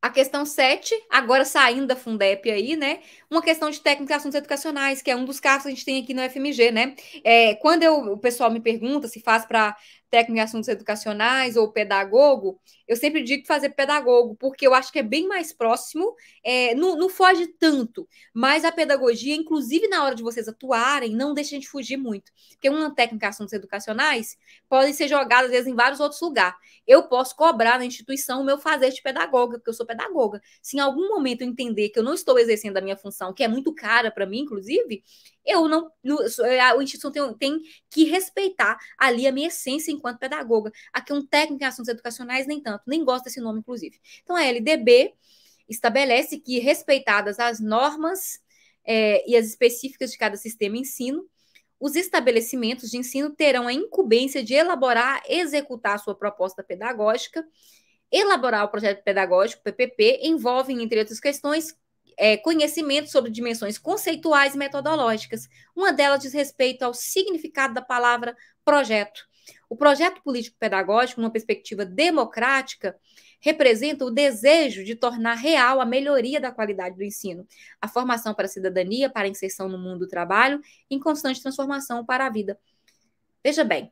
A questão 7, agora saindo da Fundep aí, né? Uma questão de técnica e assuntos educacionais, que é um dos casos que a gente tem aqui no FMG, né? É, quando eu, o pessoal me pergunta se faz para técnico em assuntos educacionais ou pedagogo, eu sempre digo que fazer pedagogo, porque eu acho que é bem mais próximo, é, não, não foge tanto, mas a pedagogia, inclusive na hora de vocês atuarem, não deixa a gente fugir muito. Porque uma técnica em assuntos educacionais podem ser jogadas, às vezes, em vários outros lugares. Eu posso cobrar na instituição o meu fazer de pedagoga, porque eu sou pedagoga. Se em algum momento eu entender que eu não estou exercendo a minha função, que é muito cara para mim, inclusive, eu não. É, a, o instituição tem, tem, que respeitar ali a minha essência enquanto pedagoga. Aqui um técnico em assuntos educacionais, nem tanto, nem gosto desse nome, inclusive. Então, a LDB estabelece que, respeitadas as normas é, e as específicas de cada sistema de ensino, os estabelecimentos de ensino terão a incumbência de elaborar, executar a sua proposta pedagógica, elaborar o projeto pedagógico, PPP, envolvem, entre outras questões, é, conhecimento sobre dimensões conceituais e metodológicas. Uma delas diz respeito ao significado da palavra projeto. O projeto político-pedagógico, numa perspectiva democrática, representa o desejo de tornar real a melhoria da qualidade do ensino, a formação para a cidadania, para a inserção no mundo do trabalho, em constante transformação para a vida. Veja bem,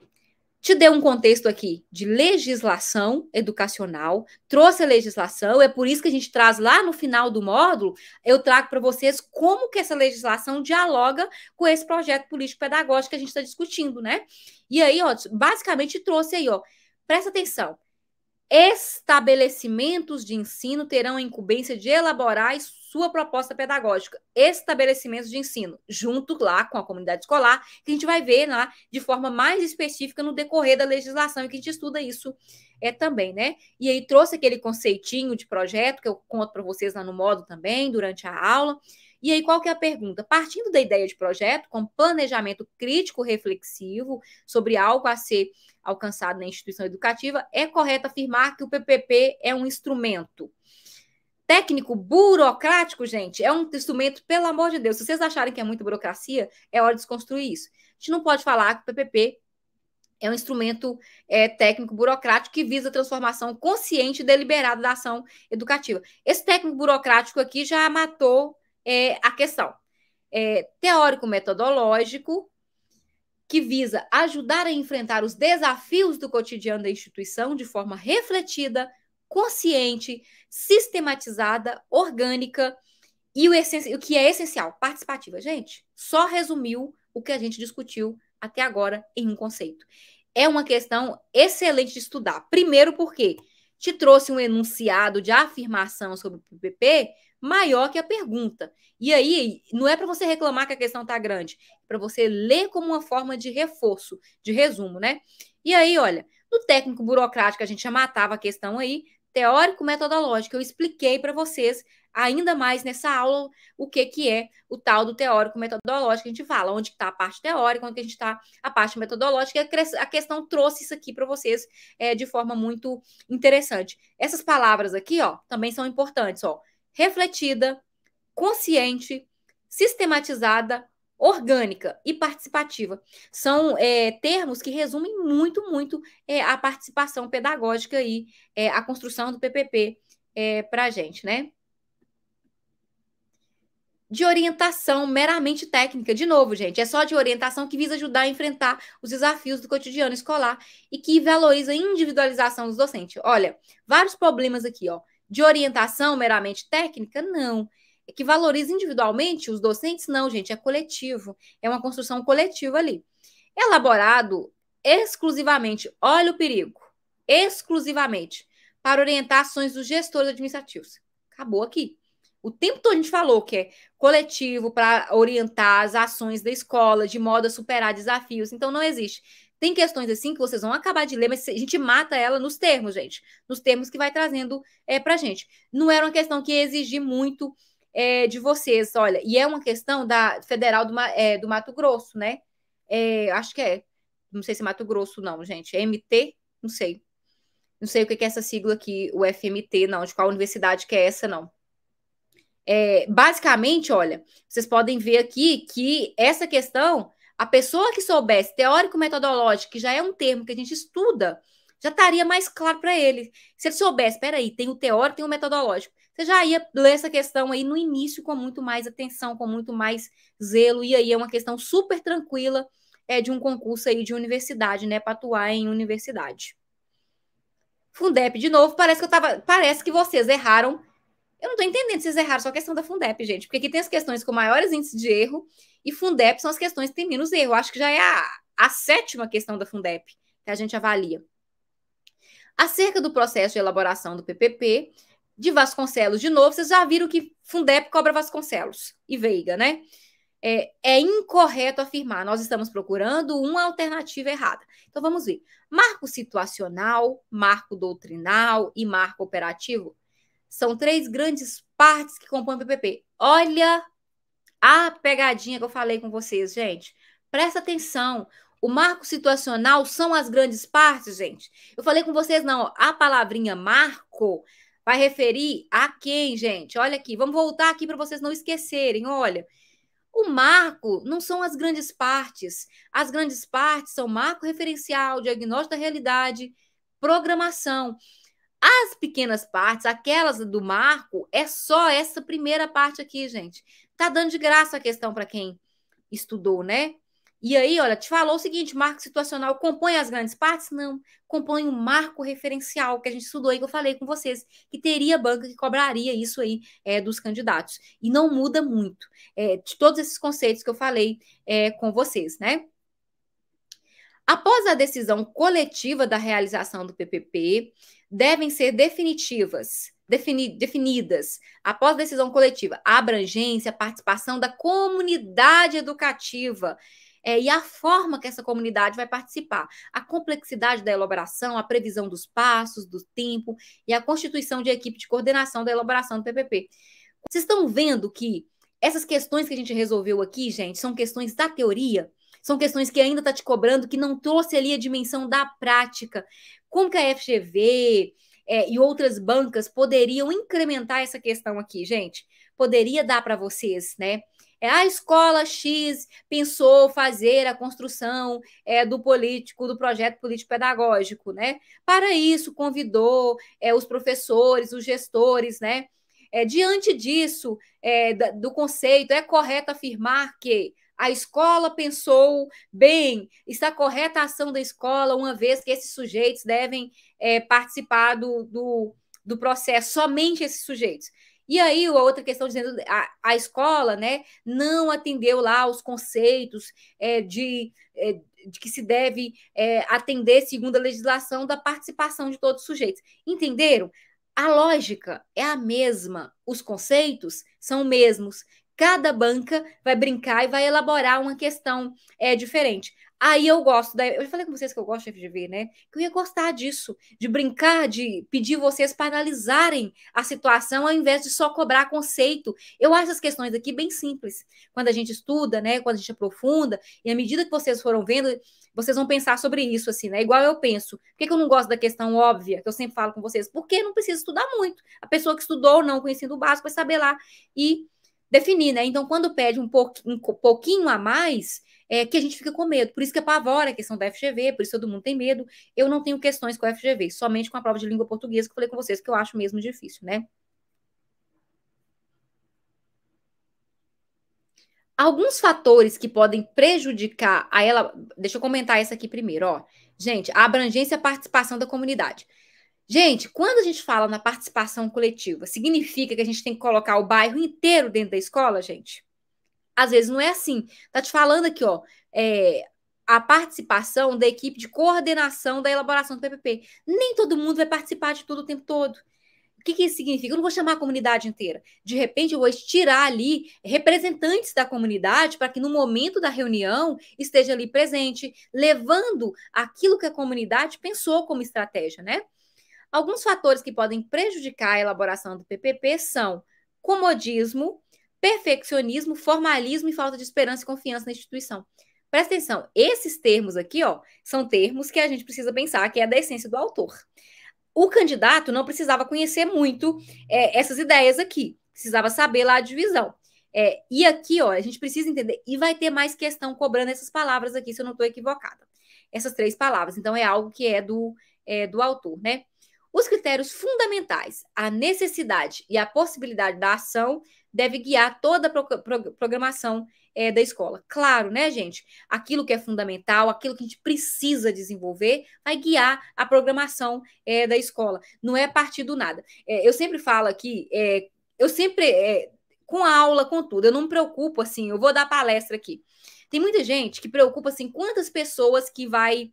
te deu um contexto aqui de legislação educacional, trouxe a legislação, é por isso que a gente traz lá no final do módulo, eu trago para vocês como que essa legislação dialoga com esse projeto político-pedagógico que a gente está discutindo, né? E aí, ó, basicamente trouxe aí, ó, presta atenção, estabelecimentos de ensino terão a incumbência de elaborar sua proposta pedagógica, estabelecimentos de ensino, junto lá com a comunidade escolar, que a gente vai ver lá né, de forma mais específica no decorrer da legislação, e que a gente estuda isso é também, né? E aí trouxe aquele conceitinho de projeto que eu conto para vocês lá no modo também, durante a aula, e aí, qual que é a pergunta? Partindo da ideia de projeto, com planejamento crítico reflexivo sobre algo a ser alcançado na instituição educativa, é correto afirmar que o PPP é um instrumento técnico burocrático, gente, é um instrumento, pelo amor de Deus. Se vocês acharem que é muita burocracia, é hora de desconstruir isso. A gente não pode falar que o PPP é um instrumento é, técnico burocrático que visa a transformação consciente e deliberada da ação educativa. Esse técnico burocrático aqui já matou é, a questão é, teórico-metodológico, que visa ajudar a enfrentar os desafios do cotidiano da instituição de forma refletida, consciente, sistematizada, orgânica e o, o que é essencial, participativa. Gente, só resumiu o que a gente discutiu até agora em um conceito. É uma questão excelente de estudar. Primeiro, porque te trouxe um enunciado de afirmação sobre o PPP maior que a pergunta. E aí, não é para você reclamar que a questão está grande, é para você ler como uma forma de reforço, de resumo, né? E aí, olha, no técnico burocrático a gente já matava a questão aí, teórico metodológico, eu expliquei para vocês ainda mais nessa aula o que, que é o tal do teórico metodológico. A gente fala onde está a parte teórica, onde a gente está a parte metodológica. E a questão trouxe isso aqui para vocês é, de forma muito interessante. Essas palavras aqui, ó, também são importantes, ó refletida, consciente, sistematizada, orgânica e participativa. São é, termos que resumem muito, muito é, a participação pedagógica e é, a construção do PPP para é, a gente, né? De orientação meramente técnica. De novo, gente, é só de orientação que visa ajudar a enfrentar os desafios do cotidiano escolar e que valoriza a individualização dos docentes. Olha, vários problemas aqui, ó de orientação meramente técnica? Não. É que valoriza individualmente os docentes? Não, gente, é coletivo. É uma construção coletiva ali. É elaborado exclusivamente, olha o perigo, exclusivamente para orientar ações dos gestores administrativos. Acabou aqui. O tempo todo a gente falou que é coletivo para orientar as ações da escola de modo a superar desafios. Então, não existe. Tem questões assim que vocês vão acabar de ler, mas a gente mata ela nos termos, gente. Nos termos que vai trazendo é, pra gente. Não era uma questão que ia exigir muito é, de vocês, olha. E é uma questão da Federal do, é, do Mato Grosso, né? É, acho que é. Não sei se é Mato Grosso, não, gente. É MT? Não sei. Não sei o que é essa sigla aqui, o FMT, não. De qual universidade que é essa, não. É, basicamente, olha, vocês podem ver aqui que essa questão a pessoa que soubesse teórico-metodológico, que já é um termo que a gente estuda, já estaria mais claro para ele. Se ele soubesse, peraí, tem o teórico, tem o metodológico. Você já ia ler essa questão aí no início com muito mais atenção, com muito mais zelo, e aí é uma questão super tranquila é de um concurso aí de universidade, né, para atuar em universidade. Fundep de novo, parece que eu tava, parece que vocês erraram eu não estou entendendo se vocês erraram só a questão da Fundep, gente, porque aqui tem as questões com maiores índices de erro e Fundep são as questões que têm menos erro. acho que já é a, a sétima questão da Fundep que a gente avalia. Acerca do processo de elaboração do PPP, de Vasconcelos, de novo, vocês já viram que Fundep cobra Vasconcelos e Veiga, né? É, é, incorreto afirmar. Nós estamos procurando uma alternativa errada. Então vamos ver. Marco situacional, marco doutrinal e marco operativo são três grandes partes que compõem o PPP. Olha a pegadinha que eu falei com vocês, gente. Presta atenção. O marco situacional são as grandes partes, gente. Eu falei com vocês, não. A palavrinha marco vai referir a quem, gente? Olha aqui, vamos voltar aqui para vocês não esquecerem. Olha, o marco não são as grandes partes. As grandes partes são marco referencial, diagnóstico da realidade, programação. As pequenas partes, aquelas do marco, é só essa primeira parte aqui, gente. Tá dando de graça a questão para quem estudou, né? E aí, olha, te falou o seguinte: marco situacional compõe as grandes partes? Não, compõe um marco referencial que a gente estudou aí, que eu falei com vocês, que teria banca que cobraria isso aí é, dos candidatos. E não muda muito é, de todos esses conceitos que eu falei é, com vocês, né? Após a decisão coletiva da realização do PPP, devem ser definitivas, defini definidas após decisão coletiva. A abrangência, a participação da comunidade educativa. É, e a forma que essa comunidade vai participar, a complexidade da elaboração, a previsão dos passos, do tempo e a constituição de equipe de coordenação da elaboração do PPP. Vocês estão vendo que essas questões que a gente resolveu aqui, gente, são questões da teoria são questões que ainda está te cobrando, que não trouxe ali a dimensão da prática. Como que a FGV é, e outras bancas poderiam incrementar essa questão aqui, gente? Poderia dar para vocês, né? É, a escola X pensou fazer a construção é, do político, do projeto político-pedagógico, né? Para isso, convidou é, os professores, os gestores, né? É, diante disso, é, do conceito, é correto afirmar que a escola pensou bem, está correta a ação da escola, uma vez que esses sujeitos devem é, participar do, do, do processo, somente esses sujeitos. E aí, a outra questão dizendo a, a escola né, não atendeu lá os conceitos é, de, é, de que se deve é, atender, segundo a legislação, da participação de todos os sujeitos. Entenderam? A lógica é a mesma, os conceitos são os mesmos, Cada banca vai brincar e vai elaborar uma questão é, diferente. Aí eu gosto, da... eu falei com vocês que eu gosto de FGV, né? Que eu ia gostar disso, de brincar, de pedir vocês para analisarem a situação ao invés de só cobrar conceito. Eu acho as questões aqui bem simples. Quando a gente estuda, né? Quando a gente aprofunda, e à medida que vocês foram vendo, vocês vão pensar sobre isso, assim, né? Igual eu penso. Por que, que eu não gosto da questão óbvia, que eu sempre falo com vocês? Porque não precisa estudar muito. A pessoa que estudou ou não, conhecendo o básico, vai saber lá. E definir, né? Então, quando pede um, pouquinho, um pouquinho a mais, é que a gente fica com medo. Por isso que apavora a questão da FGV, por isso todo mundo tem medo. Eu não tenho questões com a FGV, somente com a prova de língua portuguesa que eu falei com vocês, que eu acho mesmo difícil, né? Alguns fatores que podem prejudicar a ela. Deixa eu comentar essa aqui primeiro, ó. Gente, a abrangência e a participação da comunidade. Gente, quando a gente fala na participação coletiva, significa que a gente tem que colocar o bairro inteiro dentro da escola, gente? Às vezes não é assim. Tá te falando aqui, ó, é, a participação da equipe de coordenação da elaboração do PPP. Nem todo mundo vai participar de tudo o tempo todo. O que, que isso significa? Eu não vou chamar a comunidade inteira. De repente, eu vou tirar ali representantes da comunidade para que no momento da reunião esteja ali presente, levando aquilo que a comunidade pensou como estratégia, né? Alguns fatores que podem prejudicar a elaboração do PPP são comodismo, perfeccionismo, formalismo e falta de esperança e confiança na instituição. Presta atenção, esses termos aqui, ó, são termos que a gente precisa pensar que é da essência do autor. O candidato não precisava conhecer muito é, essas ideias aqui, precisava saber lá a divisão. É, e aqui, ó, a gente precisa entender, e vai ter mais questão cobrando essas palavras aqui, se eu não estou equivocada. Essas três palavras. Então, é algo que é do, é, do autor, né? Os critérios fundamentais, a necessidade e a possibilidade da ação, deve guiar toda a pro, pro, programação é, da escola. Claro, né, gente? Aquilo que é fundamental, aquilo que a gente precisa desenvolver, vai guiar a programação é, da escola. Não é a partir do nada. É, eu sempre falo aqui, eu sempre, com a aula, com tudo, eu não me preocupo assim, eu vou dar palestra aqui. Tem muita gente que preocupa assim, quantas pessoas que vai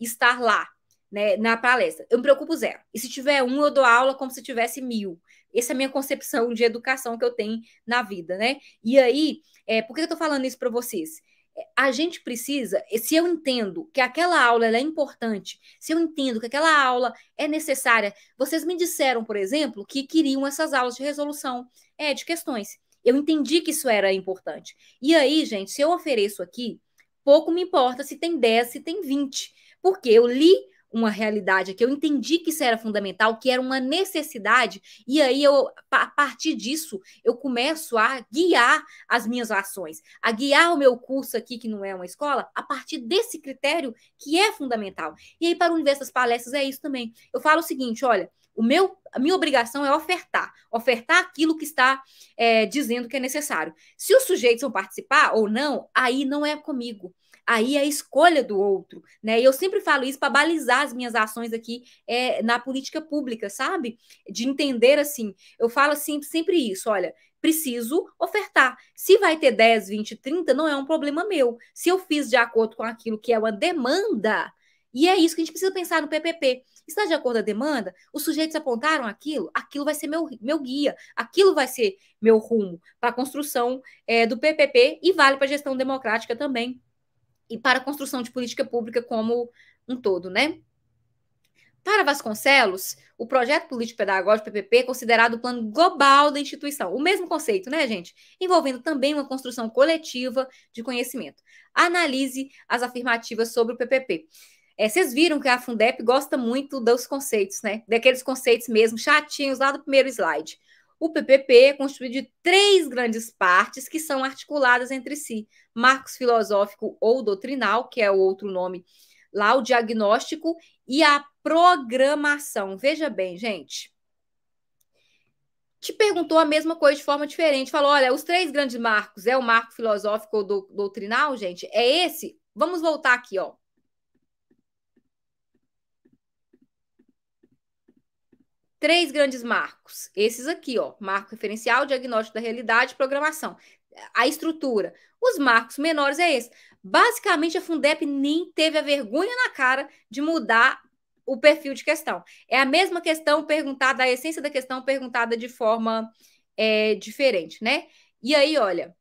estar lá né, na palestra. Eu me preocupo zero. E se tiver um, eu dou aula como se tivesse mil. Essa é a minha concepção de educação que eu tenho na vida, né? E aí, é, por que eu estou falando isso para vocês? É, a gente precisa, se eu entendo que aquela aula é importante, se eu entendo que aquela aula é necessária, vocês me disseram, por exemplo, que queriam essas aulas de resolução é, de questões. Eu entendi que isso era importante. E aí, gente, se eu ofereço aqui, pouco me importa se tem 10, se tem 20, porque eu li uma realidade aqui. Eu entendi que isso era fundamental, que era uma necessidade, e aí eu, a partir disso, eu começo a guiar as minhas ações, a guiar o meu curso aqui, que não é uma escola, a partir desse critério que é fundamental. E aí, para o universo das palestras, é isso também. Eu falo o seguinte: olha, o meu, a minha obrigação é ofertar, ofertar aquilo que está é, dizendo que é necessário. Se os sujeitos vão participar ou não, aí não é comigo aí é a escolha do outro, né? E eu sempre falo isso para balizar as minhas ações aqui é, na política pública, sabe? De entender assim, eu falo assim, sempre isso, olha, preciso ofertar. Se vai ter 10, 20, 30, não é um problema meu. Se eu fiz de acordo com aquilo que é uma demanda, e é isso que a gente precisa pensar no PPP. Está de acordo com a demanda? Os sujeitos apontaram aquilo? Aquilo vai ser meu, meu guia, aquilo vai ser meu rumo para a construção é, do PPP e vale para a gestão democrática também e para a construção de política pública como um todo, né? Para Vasconcelos, o projeto político pedagógico PPP é considerado o plano global da instituição, o mesmo conceito, né, gente? Envolvendo também uma construção coletiva de conhecimento. Analise as afirmativas sobre o PPP. É, vocês viram que a Fundep gosta muito dos conceitos, né? Daqueles conceitos mesmo chatinhos lá do primeiro slide. O PPP é constituído de três grandes partes que são articuladas entre si: marcos filosófico ou doutrinal, que é o outro nome lá, o diagnóstico e a programação. Veja bem, gente. Te perguntou a mesma coisa de forma diferente. Falou: olha, os três grandes marcos é o marco filosófico ou doutrinal, gente? É esse? Vamos voltar aqui, ó. três grandes marcos. Esses aqui, ó, marco referencial, diagnóstico da realidade, programação. A estrutura. Os marcos menores é esse. Basicamente, a Fundep nem teve a vergonha na cara de mudar o perfil de questão. É a mesma questão perguntada, a essência da questão perguntada de forma é, diferente, né? E aí, olha,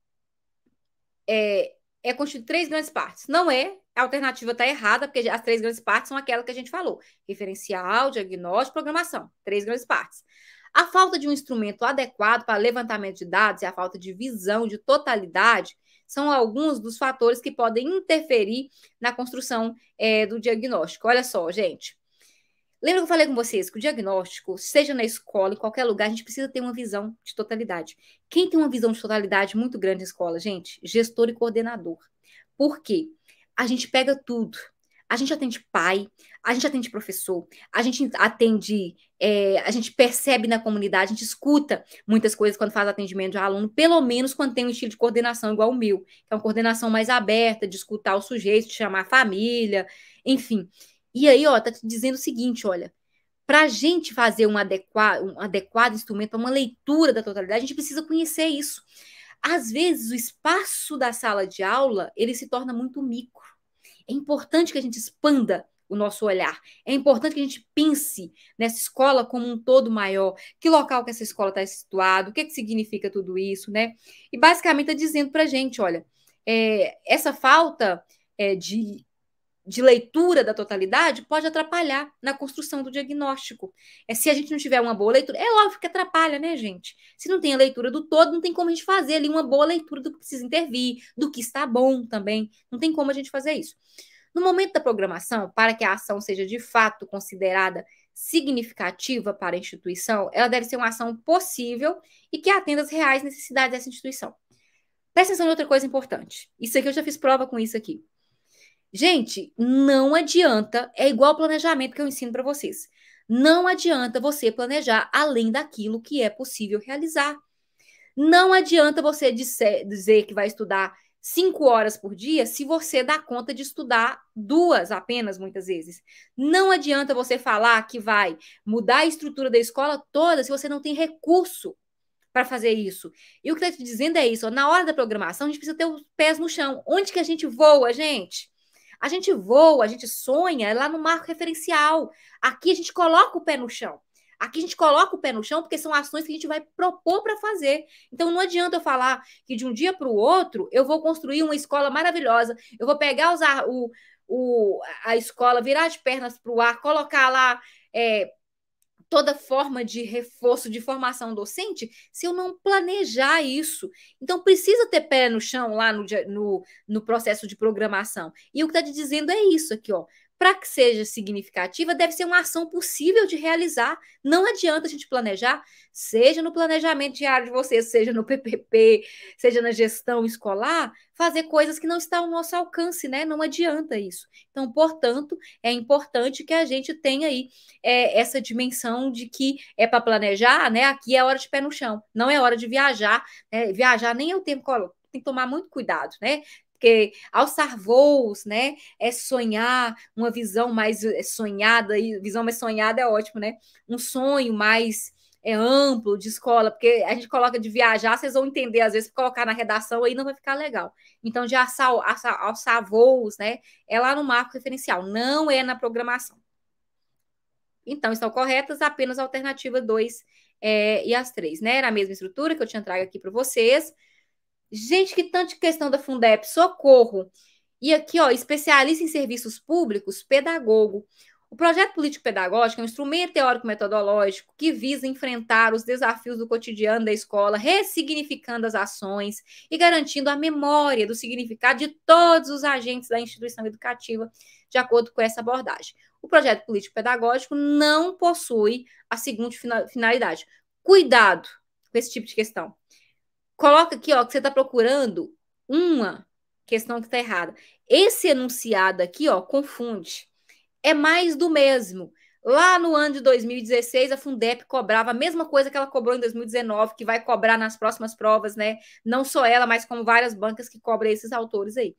é, é constituído três grandes partes. Não é a alternativa está errada, porque as três grandes partes são aquela que a gente falou: referencial, diagnóstico, programação. Três grandes partes. A falta de um instrumento adequado para levantamento de dados e a falta de visão de totalidade são alguns dos fatores que podem interferir na construção é, do diagnóstico. Olha só, gente. Lembra que eu falei com vocês que o diagnóstico, seja na escola, em qualquer lugar, a gente precisa ter uma visão de totalidade. Quem tem uma visão de totalidade muito grande na escola, gente? Gestor e coordenador. Por quê? a gente pega tudo. A gente atende pai, a gente atende professor, a gente atende, é, a gente percebe na comunidade, a gente escuta muitas coisas quando faz atendimento de aluno, pelo menos quando tem um estilo de coordenação igual o meu, que é uma coordenação mais aberta, de escutar o sujeito, de chamar a família, enfim. E aí, ó, tá te dizendo o seguinte, olha, para a gente fazer um adequado, um adequado instrumento, uma leitura da totalidade, a gente precisa conhecer isso. Às vezes, o espaço da sala de aula, ele se torna muito mico. É importante que a gente expanda o nosso olhar. É importante que a gente pense nessa escola como um todo maior, que local que essa escola está situada, o que, é que significa tudo isso, né? E basicamente está dizendo para a gente, olha, é, essa falta é, de de leitura da totalidade pode atrapalhar na construção do diagnóstico. É se a gente não tiver uma boa leitura, é óbvio que atrapalha, né, gente? Se não tem a leitura do todo, não tem como a gente fazer ali uma boa leitura do que precisa intervir, do que está bom também. Não tem como a gente fazer isso. No momento da programação, para que a ação seja de fato considerada significativa para a instituição, ela deve ser uma ação possível e que atenda às reais necessidades dessa instituição. Presta atenção em outra coisa importante. Isso aqui eu já fiz prova com isso aqui. Gente, não adianta, é igual planejamento que eu ensino para vocês. Não adianta você planejar além daquilo que é possível realizar. Não adianta você disser, dizer que vai estudar cinco horas por dia se você dá conta de estudar duas apenas, muitas vezes. Não adianta você falar que vai mudar a estrutura da escola toda se você não tem recurso para fazer isso. E o que está te dizendo é isso: ó, na hora da programação, a gente precisa ter os pés no chão. Onde que a gente voa, gente? A gente voa, a gente sonha é lá no marco referencial. Aqui a gente coloca o pé no chão. Aqui a gente coloca o pé no chão porque são ações que a gente vai propor para fazer. Então não adianta eu falar que de um dia para o outro eu vou construir uma escola maravilhosa, eu vou pegar o, o, a escola, virar as pernas para o ar, colocar lá é, toda forma de reforço, de formação docente, se eu não planejar isso. Então, precisa ter pé no chão lá no, no, no processo de programação. E o que está te dizendo é isso aqui, ó para que seja significativa, deve ser uma ação possível de realizar. Não adianta a gente planejar, seja no planejamento diário de vocês, seja no PPP, seja na gestão escolar, fazer coisas que não estão ao nosso alcance, né? Não adianta isso. Então, portanto, é importante que a gente tenha aí é, essa dimensão de que é para planejar, né? Aqui é hora de pé no chão, não é hora de viajar. Né? Viajar nem é o tempo tem que tomar muito cuidado, né? porque alçar voos, né, é sonhar uma visão mais eh, sonhada, e visão mais sonhada é ótimo, né? Um sonho mais é amplo de escola, porque a gente coloca de viajar, vocês vão entender, às vezes, colocar na redação aí não vai ficar legal. Então, de alçar, alçar, alçar voos, né? É lá no marco referencial, não é na programação. Então, estão corretas apenas a alternativa 2 é, e as 3, né? Era a mesma estrutura que eu tinha trago aqui para vocês. Gente, que tanta questão da Fundep, socorro. E aqui, ó, especialista em serviços públicos, pedagogo. O projeto político-pedagógico é um instrumento teórico-metodológico que visa enfrentar os desafios do cotidiano da escola, ressignificando as ações e garantindo a memória do significado de todos os agentes da instituição educativa, de acordo com essa abordagem. O projeto político-pedagógico não possui a seguinte finalidade: cuidado com esse tipo de questão coloca aqui, ó, que você está procurando uma questão que está errada. Esse enunciado aqui, ó, confunde. É mais do mesmo. Lá no ano de 2016, a Fundep cobrava a mesma coisa que ela cobrou em 2019, que vai cobrar nas próximas provas, né? Não só ela, mas como várias bancas que cobram esses autores aí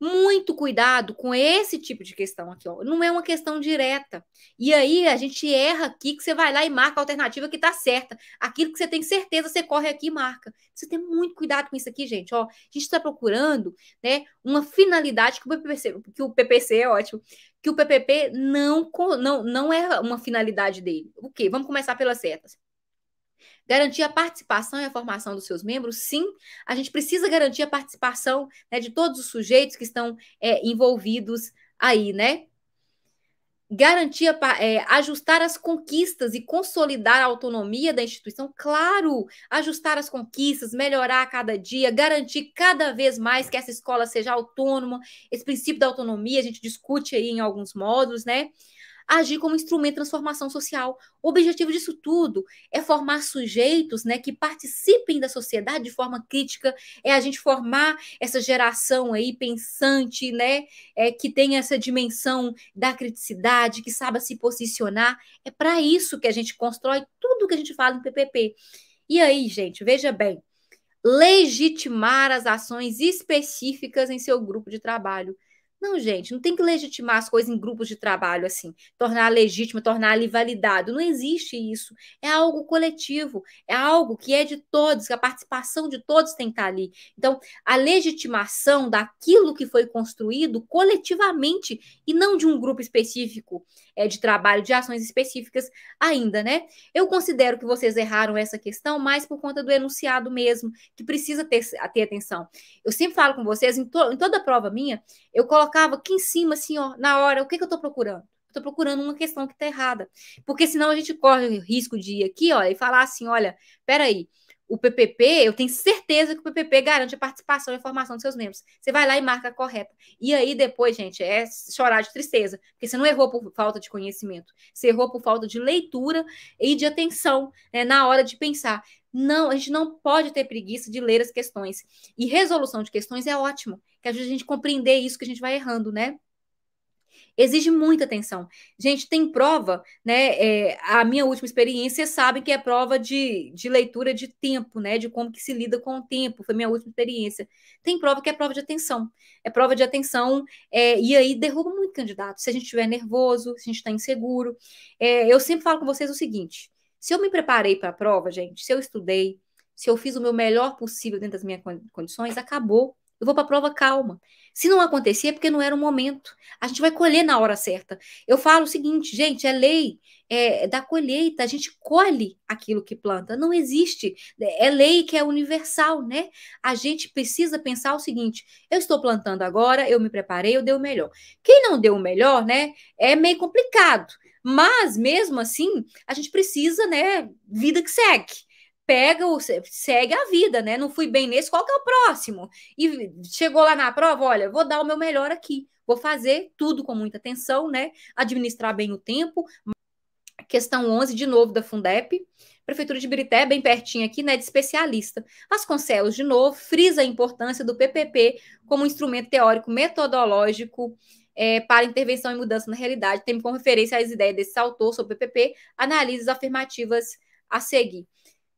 muito cuidado com esse tipo de questão aqui, ó. Não é uma questão direta. E aí a gente erra aqui que você vai lá e marca a alternativa que tá certa. Aquilo que você tem certeza, você corre aqui e marca. Você tem muito cuidado com isso aqui, gente, ó. A gente está procurando, né, uma finalidade que o PPC, que o PPC é ótimo, que o PPP não não não é uma finalidade dele. O quê? Vamos começar pelas certas. Garantir a participação e a formação dos seus membros, sim, a gente precisa garantir a participação né, de todos os sujeitos que estão é, envolvidos aí, né? Garantir, é, ajustar as conquistas e consolidar a autonomia da instituição, claro, ajustar as conquistas, melhorar a cada dia, garantir cada vez mais que essa escola seja autônoma, esse princípio da autonomia a gente discute aí em alguns módulos, né? agir como instrumento de transformação social. O objetivo disso tudo é formar sujeitos né, que participem da sociedade de forma crítica, é a gente formar essa geração aí pensante, né, é, que tem essa dimensão da criticidade, que saiba se posicionar. É para isso que a gente constrói tudo que a gente fala no PPP. E aí, gente, veja bem, legitimar as ações específicas em seu grupo de trabalho. Não, gente, não tem que legitimar as coisas em grupos de trabalho assim, tornar legítimo, tornar ali validado. Não existe isso. É algo coletivo, é algo que é de todos, que a participação de todos tem que estar ali. Então, a legitimação daquilo que foi construído coletivamente e não de um grupo específico é, de trabalho, de ações específicas ainda, né? Eu considero que vocês erraram essa questão mais por conta do enunciado mesmo, que precisa ter, ter atenção. Eu sempre falo com vocês, em, to, em toda prova minha, eu coloco colocava aqui em cima, assim, ó, na hora, o que, que eu estou procurando? Estou procurando uma questão que está errada. Porque senão a gente corre o risco de ir aqui, ó, e falar assim: olha, peraí, o PPP, eu tenho certeza que o PPP garante a participação e a formação dos seus membros. Você vai lá e marca a correta. E aí depois, gente, é chorar de tristeza, porque você não errou por falta de conhecimento, você errou por falta de leitura e de atenção né, na hora de pensar. Não, a gente não pode ter preguiça de ler as questões. E resolução de questões é ótimo, que ajuda a gente a compreender isso que a gente vai errando, né? Exige muita atenção. Gente, tem prova, né? É, a minha última experiência, sabe sabem que é prova de, de leitura de tempo, né? De como que se lida com o tempo. Foi minha última experiência. Tem prova que é prova de atenção. É prova de atenção, é, e aí derruba muito candidato. Se a gente estiver nervoso, se a gente está inseguro. É, eu sempre falo com vocês o seguinte: se eu me preparei para a prova, gente, se eu estudei, se eu fiz o meu melhor possível dentro das minhas condições, acabou. Eu vou para a prova calma. Se não acontecer, é porque não era o momento. A gente vai colher na hora certa. Eu falo o seguinte, gente, é lei é, é, da colheita. A gente colhe aquilo que planta. Não existe. É lei que é universal, né? A gente precisa pensar o seguinte: eu estou plantando agora, eu me preparei, eu dei o melhor. Quem não deu o melhor, né? É meio complicado. Mas mesmo assim, a gente precisa, né? Vida que segue pega o segue a vida, né? Não fui bem nesse, qual que é o próximo? E chegou lá na prova, olha, vou dar o meu melhor aqui, vou fazer tudo com muita atenção, né? Administrar bem o tempo. Questão 11 de novo da Fundep, Prefeitura de Birité, bem pertinho aqui, né, de especialista. Vasconcelos de novo frisa a importância do PPP como instrumento teórico metodológico é, para intervenção e mudança na realidade, Tem como referência as ideias desse autor sobre o PPP, Análises afirmativas a seguir.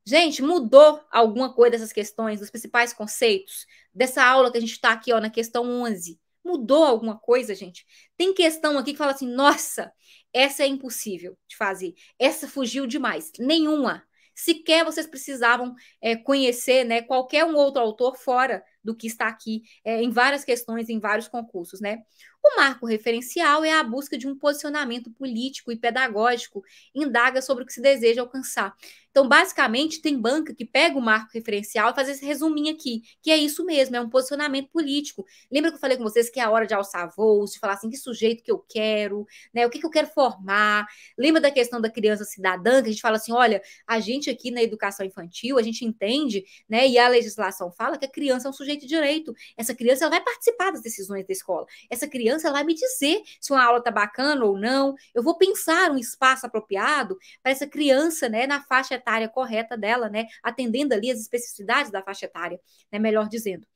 Gente, mudou alguma coisa dessas questões, dos principais conceitos, dessa aula que a gente está aqui ó, na questão 11? Mudou alguma coisa, gente? Tem questão aqui que fala assim: nossa, essa é impossível de fazer, essa fugiu demais. Nenhuma. Sequer vocês precisavam é, conhecer né, qualquer um outro autor fora do que está aqui é, em várias questões, em vários concursos, né? O marco referencial é a busca de um posicionamento político e pedagógico, indaga sobre o que se deseja alcançar. Então, basicamente, tem banca que pega o marco referencial e faz esse resuminho aqui, que é isso mesmo, é um posicionamento político. Lembra que eu falei com vocês que é a hora de alçar voos, de falar assim, que sujeito que eu quero, né? O que, que eu quero formar? Lembra da questão da criança cidadã, que a gente fala assim, olha, a gente aqui na educação infantil, a gente entende, né? E a legislação fala que a criança é um sujeito de direito. Essa criança ela vai participar das decisões da escola. Essa criança ela vai me dizer se uma aula tá bacana ou não. Eu vou pensar um espaço apropriado para essa criança, né, na faixa etária etária correta dela, né? Atendendo ali as especificidades da faixa etária, né? Melhor dizendo.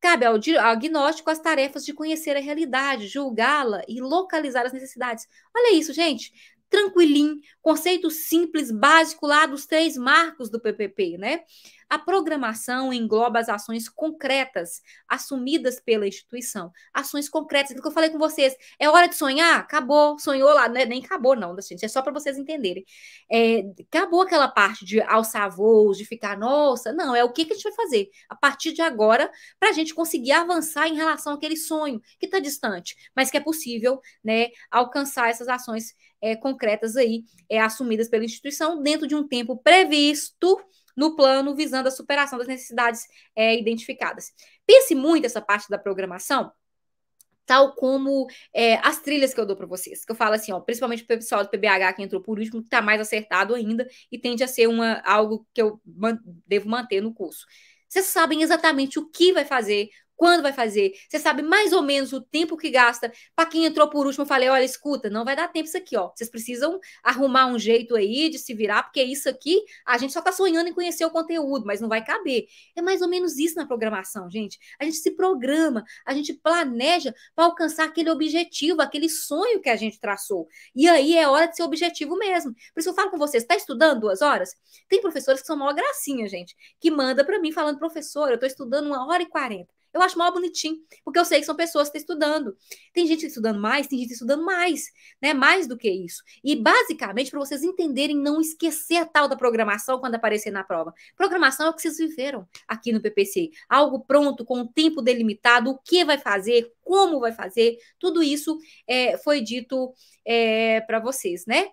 Cabe ao diagnóstico as tarefas de conhecer a realidade, julgá-la e localizar as necessidades. Olha isso, gente. Tranquilim, conceito simples, básico lá dos três marcos do PPP, né? A programação engloba as ações concretas assumidas pela instituição. Ações concretas, aquilo que eu falei com vocês. É hora de sonhar? Acabou. Sonhou lá, né? nem acabou, não, gente. É só para vocês entenderem. É, acabou aquela parte de alçar voos, de ficar, nossa, não, é o que, que a gente vai fazer a partir de agora para a gente conseguir avançar em relação àquele sonho que está distante, mas que é possível né, alcançar essas ações é, concretas aí, é, assumidas pela instituição dentro de um tempo previsto no plano visando a superação das necessidades é, identificadas. Pense muito essa parte da programação tal como é, as trilhas que eu dou para vocês, que eu falo assim, ó, principalmente o pessoal do PBH que entrou por último, que está mais acertado ainda e tende a ser uma, algo que eu man devo manter no curso. Vocês sabem exatamente o que vai fazer, quando vai fazer, você sabe mais ou menos o tempo que gasta. Para quem entrou por último, eu falei: olha, escuta, não vai dar tempo isso aqui, ó. Vocês precisam arrumar um jeito aí de se virar, porque isso aqui a gente só está sonhando em conhecer o conteúdo, mas não vai caber. É mais ou menos isso na programação, gente. A gente se programa, a gente planeja para alcançar aquele objetivo, aquele sonho que a gente traçou. E aí é hora de ser objetivo mesmo. Por isso eu falo com vocês: está estudando duas horas? Tem professores que são uma gracinha, gente, que manda para mim falando, professor, eu estou estudando uma hora e quarenta. Eu acho mal bonitinho, porque eu sei que são pessoas que estão estudando. Tem gente estudando mais, tem gente estudando mais, né? Mais do que isso. E basicamente, para vocês entenderem, não esquecer a tal da programação quando aparecer na prova. Programação é o que vocês viveram aqui no PPC. Algo pronto, com um tempo delimitado, o que vai fazer, como vai fazer, tudo isso é, foi dito é, eh, para vocês, né?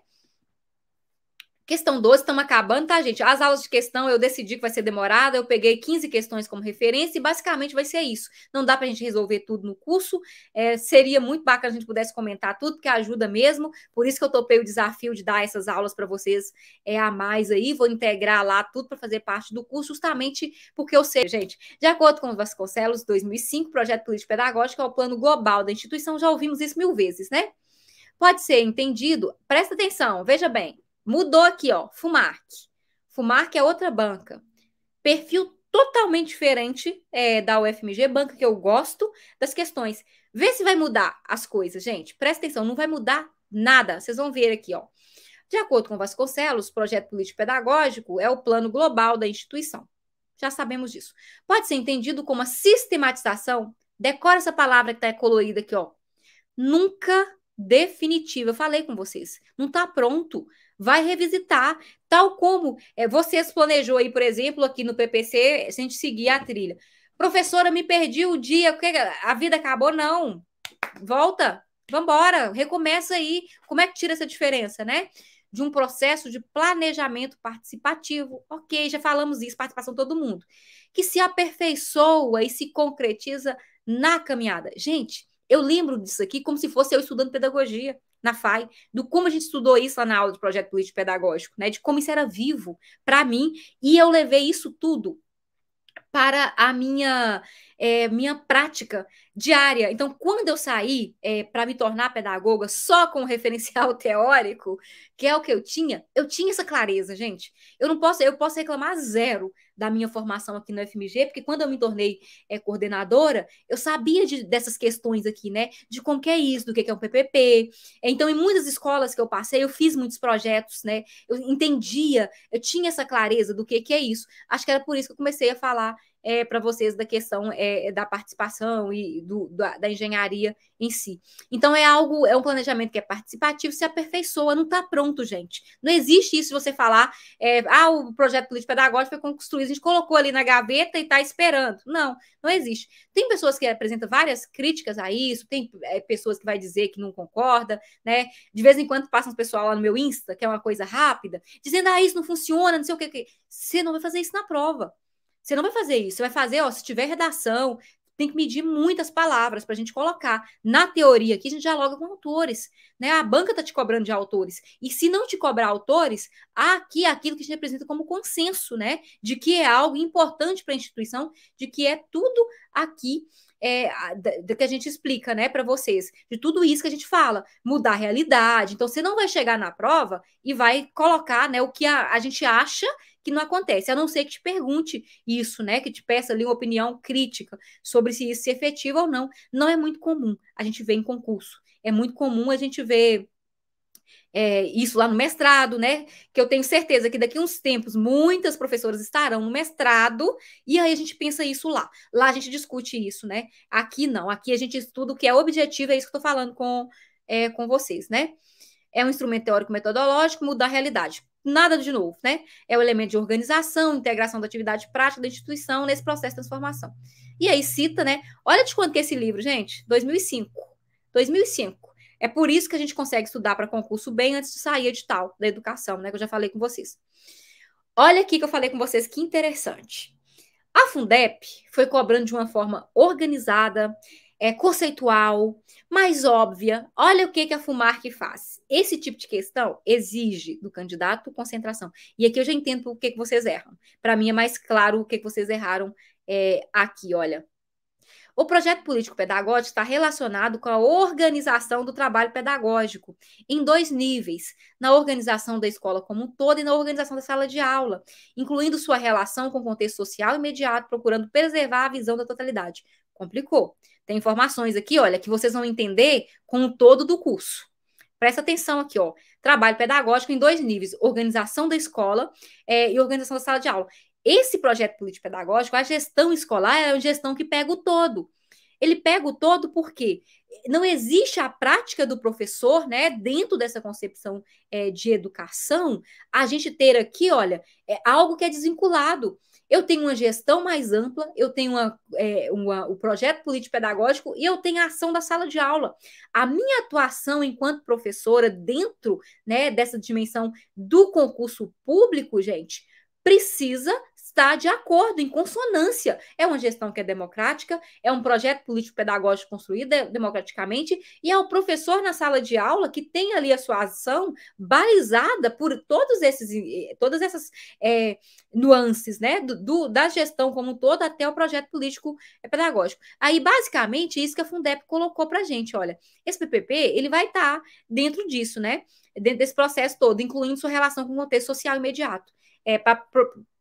Questão 12, estamos acabando, tá, gente? As aulas de questão eu decidi que vai ser demorada, eu peguei 15 questões como referência e basicamente vai ser isso. Não dá para a gente resolver tudo no curso, é, seria muito bacana a gente pudesse comentar tudo, porque ajuda mesmo. Por isso que eu topei o desafio de dar essas aulas para vocês é, a mais aí, vou integrar lá tudo para fazer parte do curso, justamente porque eu sei, gente, de acordo com o Vasconcelos, 2005, projeto político pedagógico é o plano global da instituição, já ouvimos isso mil vezes, né? Pode ser entendido, presta atenção, veja bem Mudou aqui, ó, Fumarc. Fumarc é outra banca. Perfil totalmente diferente é, da UFMG, banca que eu gosto das questões. Vê se vai mudar as coisas, gente. Presta atenção, não vai mudar nada. Vocês vão ver aqui, ó. De acordo com Vasconcelos, projeto político-pedagógico é o plano global da instituição. Já sabemos disso. Pode ser entendido como a sistematização. Decora essa palavra que está colorida aqui, ó. Nunca definitiva. Eu falei com vocês. Não está pronto vai revisitar, tal como é, planejou aí, por exemplo, aqui no PPC, se a gente seguir a trilha. Professora, me perdi o dia, a vida acabou? Não. Volta, vambora, recomeça aí. Como é que tira essa diferença, né? De um processo de planejamento participativo, ok, já falamos isso, participação todo mundo, que se aperfeiçoa e se concretiza na caminhada. Gente, eu lembro disso aqui como se fosse eu estudando pedagogia na FAI, do como a gente estudou isso lá na aula de projeto político pedagógico, né? De como isso era vivo para mim, e eu levei isso tudo para a minha é, minha prática diária. Então, quando eu saí é, eh, para me tornar pedagoga só com o referencial teórico, que é o que eu tinha, eu tinha essa clareza, gente. Eu não posso, eu posso reclamar zero da minha formação aqui no FMG, porque quando eu me tornei é, coordenadora, eu sabia de, dessas questões aqui, né? De como que é isso, do que, que é um PPP. Então, em muitas escolas que eu passei, eu fiz muitos projetos, né? Eu entendia, eu tinha essa clareza do que, que é isso. Acho que era por isso que eu comecei a falar é, para vocês da questão é, é, da participação e do, da, da, engenharia em si. Então é algo, é um planejamento que é participativo, se aperfeiçoa, não está pronto, gente. Não existe isso você falar, é, ah, o projeto político pedagógico foi construído, a gente colocou ali na gaveta e está esperando. Não, não existe. Tem pessoas que apresentam várias críticas a isso, tem é, pessoas que vai dizer que não concorda, né? De vez em quando passa um pessoal lá no meu Insta, que é uma coisa rápida, dizendo, ah, isso não funciona, não sei o que. Você não vai fazer isso na prova. Você não vai fazer isso. Você vai fazer, ó, se tiver redação, tem que medir muitas palavras para a gente colocar. Na teoria aqui, a gente dialoga com autores. Né? A banca está te cobrando de autores. E se não te cobrar autores, há aqui é aquilo que a gente representa como consenso, né? De que é algo importante para a instituição, de que é tudo aqui é, da, que a gente explica, né, para vocês, de tudo isso que a gente fala, mudar a realidade. Então, você não vai chegar na prova e vai colocar, né, o que a, a gente acha que não acontece, a não ser que te pergunte isso, né? Que te peça ali uma opinião crítica sobre se isso é efetivo ou não. Não é muito comum a gente ver em concurso. É muito comum a gente ver é, isso lá no mestrado, né? Que eu tenho certeza que daqui a uns tempos muitas professoras estarão no mestrado, e aí a gente pensa isso lá. Lá a gente discute isso, né? Aqui não, aqui a gente estuda o que é objetivo, é isso que eu estou falando com, é, com vocês, né? É um instrumento teórico-metodológico, mudar a realidade nada de novo, né? É o elemento de organização, integração da atividade prática da instituição nesse processo de transformação. E aí cita, né? Olha de quanto que é esse livro, gente, 2005. 2005. É por isso que a gente consegue estudar para concurso bem antes de sair edital da educação, né? Que eu já falei com vocês. Olha aqui que eu falei com vocês que interessante. A Fundep foi cobrando de uma forma organizada, é, conceitual, mais óbvia. Olha o que, que a FUMARC faz. Esse tipo de questão exige do candidato concentração. E aqui eu já entendo o que, que vocês erram. Para mim é mais claro o que, que vocês erraram é, aqui, olha. O projeto político-pedagógico está relacionado com a organização do trabalho pedagógico, em dois níveis: na organização da escola como um todo e na organização da sala de aula, incluindo sua relação com o contexto social imediato, procurando preservar a visão da totalidade. Complicou. Tem informações aqui, olha, que vocês vão entender com o todo do curso. Presta atenção aqui, ó. Trabalho pedagógico em dois níveis: organização da escola é, e organização da sala de aula. Esse projeto político-pedagógico, a gestão escolar, é uma gestão que pega o todo. Ele pega o todo porque não existe a prática do professor, né, dentro dessa concepção é, de educação, a gente ter aqui, olha, é algo que é desvinculado eu tenho uma gestão mais ampla, eu tenho uma, é, uma, o projeto político-pedagógico e eu tenho a ação da sala de aula. A minha atuação enquanto professora dentro né, dessa dimensão do concurso público, gente, precisa está de acordo, em consonância. É uma gestão que é democrática, é um projeto político-pedagógico construído é, democraticamente e é o professor na sala de aula que tem ali a sua ação balizada por todos esses, eh, todas essas é, nuances né, do, do, da gestão como um todo até o projeto político-pedagógico. Eh, Aí, basicamente, isso que a Fundep colocou para gente. Olha, esse PPP ele vai estar tá dentro disso, né? dentro desse processo todo, incluindo sua relação com o contexto social imediato é, para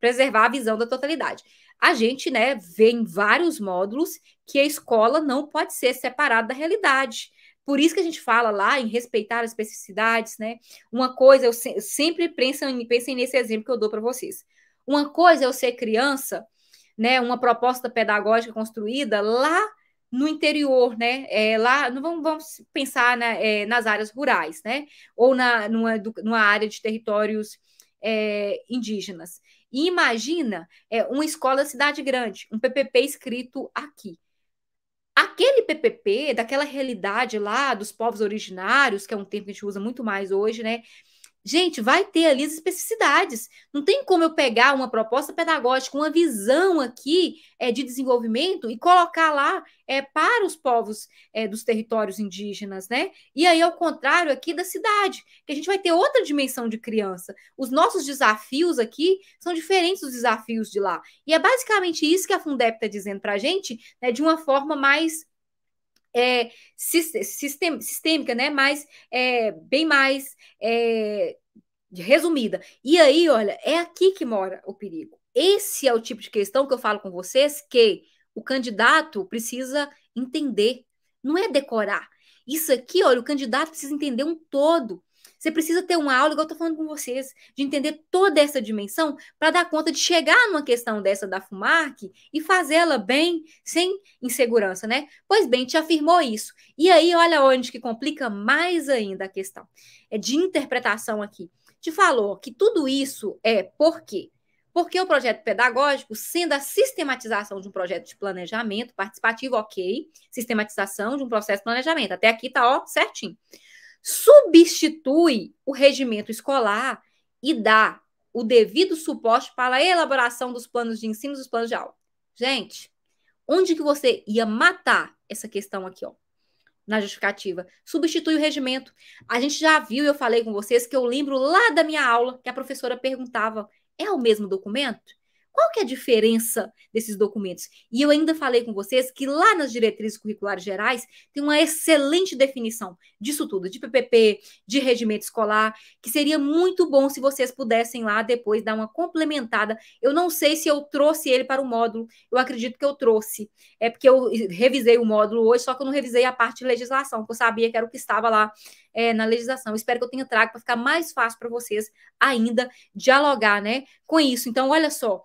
preservar a visão da totalidade. A gente né, vê em vários módulos que a escola não pode ser separada da realidade. Por isso que a gente fala lá em respeitar as especificidades, né? Uma coisa, é eu, se, eu sempre pensem, pensem nesse exemplo que eu dou para vocês. Uma coisa é eu ser criança, né? Uma proposta pedagógica construída lá no interior, né? É, lá, não vamos, vamos pensar é, nas áreas rurais, né? Ou na, numa, numa área de territórios é, indígenas. E imagina é, uma escola cidade grande, um PPP escrito aqui. Aquele PPP, daquela realidade lá dos povos originários, que é um termo que a gente usa muito mais hoje, né? Gente, vai ter ali as especificidades. Não tem como eu pegar uma proposta pedagógica, uma visão aqui é, de desenvolvimento e colocar lá é, para os povos é, dos territórios indígenas, né? E aí, ao contrário aqui da cidade, que a gente vai ter outra dimensão de criança. Os nossos desafios aqui são diferentes dos desafios de lá. E é basicamente isso que a Fundep está dizendo para a gente, né, de uma forma mais é, sistem, sistêmica, né? Mais, é, bem mais é, resumida. E aí, olha, é aqui que mora o perigo. Esse é o tipo de questão que eu falo com vocês que o candidato precisa entender, não é decorar. Isso aqui, olha, o candidato precisa entender um todo. Você precisa ter uma aula, igual eu tô falando com vocês, de entender toda essa dimensão para dar conta de chegar numa questão dessa da FUMARC e fazê-la bem, sem insegurança, né? Pois bem, te afirmou isso. E aí, olha onde que complica mais ainda a questão. É de interpretação aqui. Te falou que tudo isso é por quê? Porque o projeto pedagógico, sendo a sistematização de um projeto de planejamento participativo, ok, sistematização de um processo de planejamento, até aqui tá ó, certinho substitui o regimento escolar e dá o devido suporte para a elaboração dos planos de ensino dos planos de aula. Gente, onde que você ia matar essa questão aqui, ó? Na justificativa. Substitui o regimento. A gente já viu, eu falei com vocês, que eu lembro lá da minha aula que a professora perguntava: é o mesmo documento? Qual que é a diferença desses documentos? E eu ainda falei com vocês que lá nas diretrizes curriculares gerais tem uma excelente definição disso tudo, de PPP, de regimento escolar, que seria muito bom se vocês pudessem lá depois dar uma complementada. Eu não sei se eu trouxe ele para o módulo, eu acredito que eu trouxe. É porque eu revisei o módulo hoje, só que eu não revisei a parte de legislação, porque eu sabia que era o que estava lá é, na legislação. Eu espero que eu tenha trago para ficar mais fácil para vocês ainda dialogar, né, com isso. Então, olha só,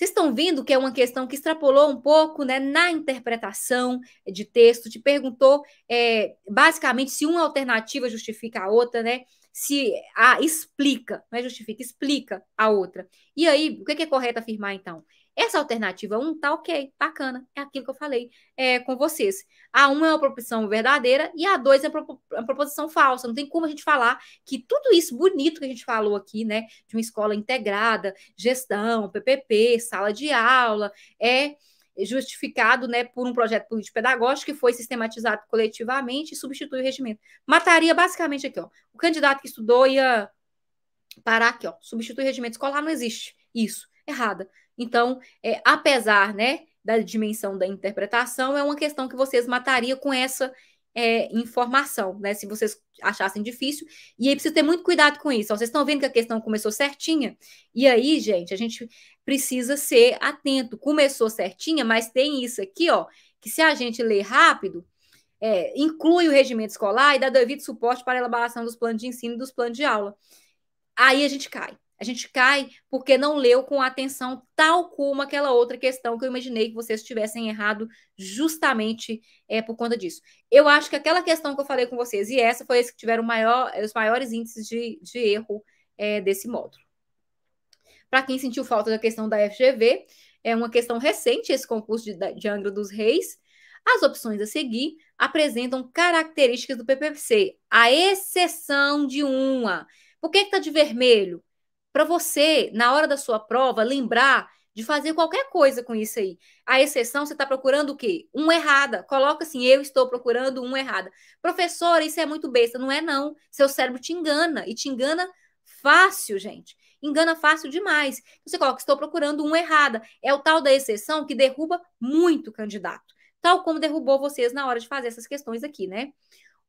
vocês estão vendo que é uma questão que extrapolou um pouco né, na interpretação de texto, te perguntou é, basicamente se uma alternativa justifica a outra, né? Se a explica, não é justifica, explica a outra. E aí, o que é correto afirmar então? Essa alternativa 1 tá ok, bacana, é aquilo que eu falei é, com vocês. A 1 é uma proposição verdadeira e a 2 é, é uma proposição falsa. Não tem como a gente falar que tudo isso bonito que a gente falou aqui, né, de uma escola integrada, gestão, PPP, sala de aula, é justificado né, por um projeto político-pedagógico que foi sistematizado coletivamente e substitui o regimento. Mataria basicamente aqui, ó. O candidato que estudou ia parar aqui, ó. Substitui o regimento escolar, não existe isso errada. Então, é, apesar né, da dimensão da interpretação, é uma questão que vocês matariam com essa é, informação, né? Se vocês achassem difícil. E aí precisa ter muito cuidado com isso. Ó, vocês estão vendo que a questão começou certinha? E aí, gente, a gente precisa ser atento. Começou certinha, mas tem isso aqui, ó, que se a gente ler rápido, é, inclui o regimento escolar e dá devido suporte para a elaboração dos planos de ensino e dos planos de aula. Aí a gente cai. A gente cai porque não leu com atenção, tal como aquela outra questão que eu imaginei que vocês tivessem errado justamente é, por conta disso. Eu acho que aquela questão que eu falei com vocês, e essa foi as que tiveram maior, os maiores índices de, de erro é, desse módulo. Para quem sentiu falta da questão da FGV, é uma questão recente esse concurso de, de Angra dos Reis. As opções a seguir apresentam características do PPC, a exceção de uma. Por que está de vermelho? para você, na hora da sua prova, lembrar de fazer qualquer coisa com isso aí. A exceção, você está procurando o quê? Um errada. Coloca assim, eu estou procurando um errada. Professora, isso é muito besta. Não é não. Seu cérebro te engana. E te engana fácil, gente. Engana fácil demais. Você coloca, estou procurando um errada. É o tal da exceção que derruba muito candidato. Tal como derrubou vocês na hora de fazer essas questões aqui, né?